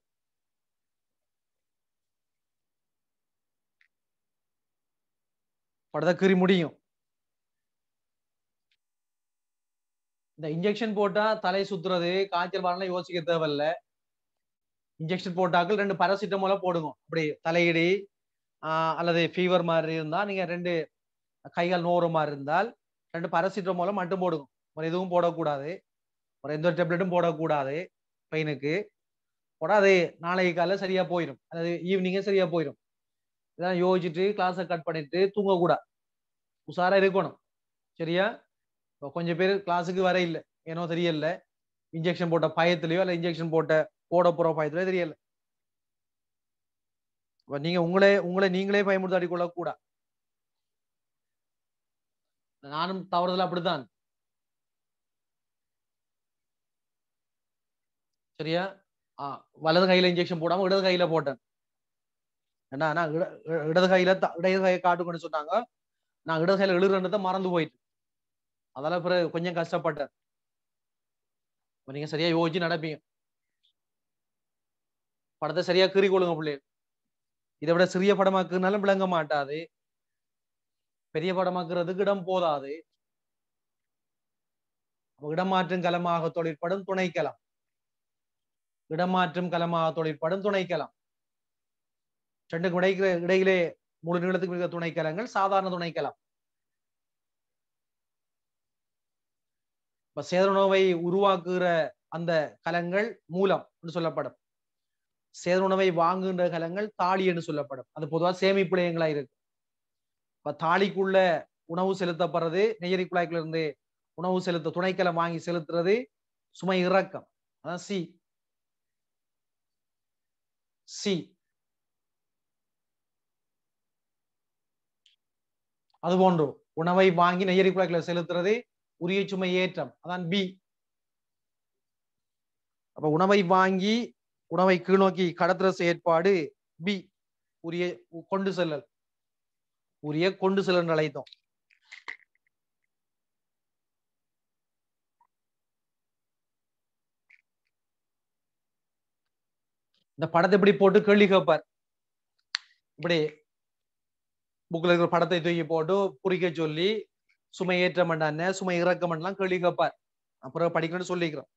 படத்தை கிரி முடியும் இந்த இன்ஜெக்ஷன் போட்டா தலை சுத்துறது காய்ச்சல் வரலாம் யோசிக்க தேவையில்லை இன்ஜெக்ஷன் போட்டாக்கள் ரெண்டு பாராசிட்டமோல போடுங்க அப்படி தலையிடி அல்லது ஃபீவர் மாதிரி இருந்தால் நீங்கள் ரெண்டு கைகள் நோறு மாதிரி இருந்தால் ரெண்டு பாராசிட்டமோல மட்டும் போடுங்க ஒரு எதுவும் போடக்கூடாது ஒரு எந்த ஒரு டெப்லெட்டும் போடக்கூடாது பெயினுக்கு போட்டால் அது நாளைக்கு காலைல சரியாக போயிடும் அல்லது ஈவினிங்கே சரியாக போயிடும் இதெல்லாம் யோசிச்சுட்டு கிளாஸை கட் பண்ணிட்டு தூங்கக்கூடாது உஷாராக இருக்கணும் சரியா இப்போ கொஞ்சம் பேர் கிளாஸுக்கு வர இல்லை ஏனோ தெரியல இன்ஜெக்ஷன் போட்ட பயத்துலையோ இல்லை இன்ஜெக்ஷன் போட்ட ஓட போறோம் பயத்துல தெரியல நீங்க உங்களே உங்களை நீங்களே பயமுறுத்தாடி அடிக்கொள்ள கூட நானும் தவறுதல் அப்படித்தான் சரியா வலது கையில இன்ஜெக்ஷன் போடாம இடது கையில போட்டேன் என்ன நான் இடது கையில இடது கையை காட்டுக்கொண்டு சொன்னாங்க நான் இடது கையில எழுதுறதை மறந்து போயிட்டேன் அதெல்லாம் பிறகு கொஞ்சம் கஷ்டப்பட்டேன் நீங்க சரியா யோசிச்சு நடப்பீங்க படத்தை சரியா கீறி கொள்ளுங்க பிள்ளை இதை விட சிறிய படமாக்குனாலும் விளங்க மாட்டாது பெரிய படமாக்குறதுக்கு இடம் போதாது இடமாற்றும் கலமாக தொழிற்படும் துணைக்கலாம் இடமாற்றும் கலமாக தொழிற்படும் துணைக்கலாம் ரெண்டுக்கு இடைக்கிற இடையிலே முழு நிலத்துக்கு மிக துணைக்கலங்கள் சாதாரண துணைக்கலாம் இப்ப சேதனோவை உருவாக்குகிற அந்த கலங்கள் மூலம் சொல்லப்படும் சேதன உணவை வாங்குகின்ற கலங்கள் தாலி என்று சொல்லப்படும் அது பொதுவாக சேமிப்பிடயங்களா இருக்கு இப்ப தாலிக்குள்ள உணவு செலுத்தப்படுறது நெய்யரி குழாய்க்குள்ள இருந்து உணவு செலுத்த துணைக்கலம் வாங்கி செலுத்துறது சுமை இறக்கம் அதான் சி சி அது போன்று உணவை வாங்கி நெய்யரி குழாய்க்குள்ள செலுத்துறது உரிய சுமை ஏற்றம் அதான் பி அப்ப உணவை வாங்கி உணவை கீழ்நோக்கி கடத்துற செயற்பாடு பி உரிய கொண்டு செல்லல் உரிய கொண்டு செல்லல் அழைத்தோம் இந்த படத்தை இப்படி போட்டு கேள்வி கேட்பார் இப்படி புக்ல இருக்கிற படத்தை தூக்கி போட்டு புரிக்க சொல்லி சுமை ஏற்ற மண்டான சுமை இறக்கம் மண்டலாம் கேள்வி கேட்பார் அப்புறம் படிக்கணும்னு சொல்லிக்கிறோம்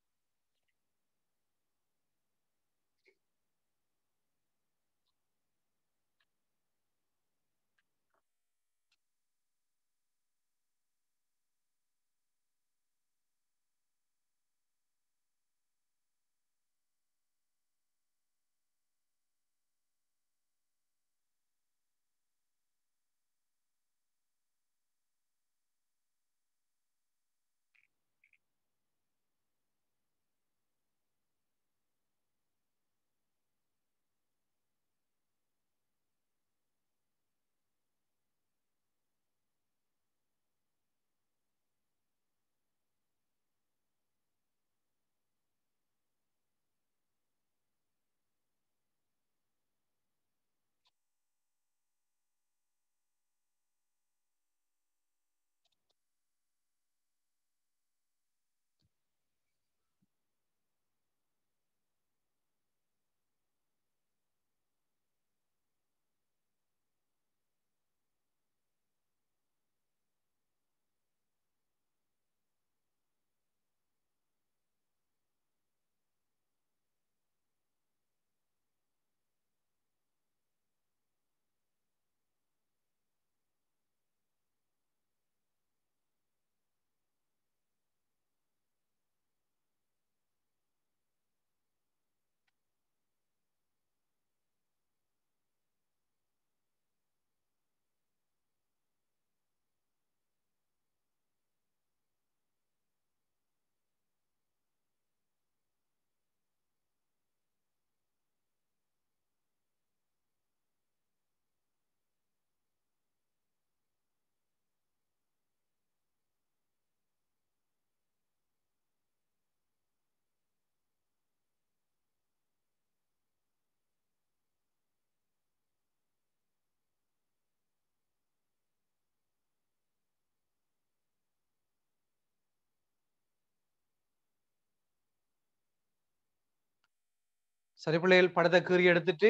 சரி படத்தை கீறி எடுத்துட்டு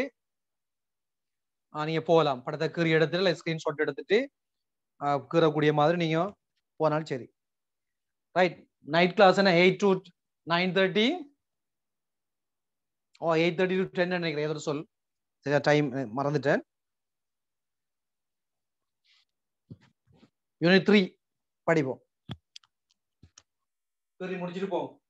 நீங்க போகலாம் படத்தை கீறி எடுத்துட்டு இல்லை ஸ்கிரீன்ஷாட் எடுத்துட்டு கீறக்கூடிய மாதிரி நீங்க போனாலும் சரி ரைட் நைட் கிளாஸ் என்ன eight to nine thirty oh eight thirty to ten நினைக்கிறேன் ஏதோ சொல் சரி டைம் மறந்துட்டேன் யூனிட் த்ரீ படிப்போம் சரி முடிச்சிட்டு போவோம்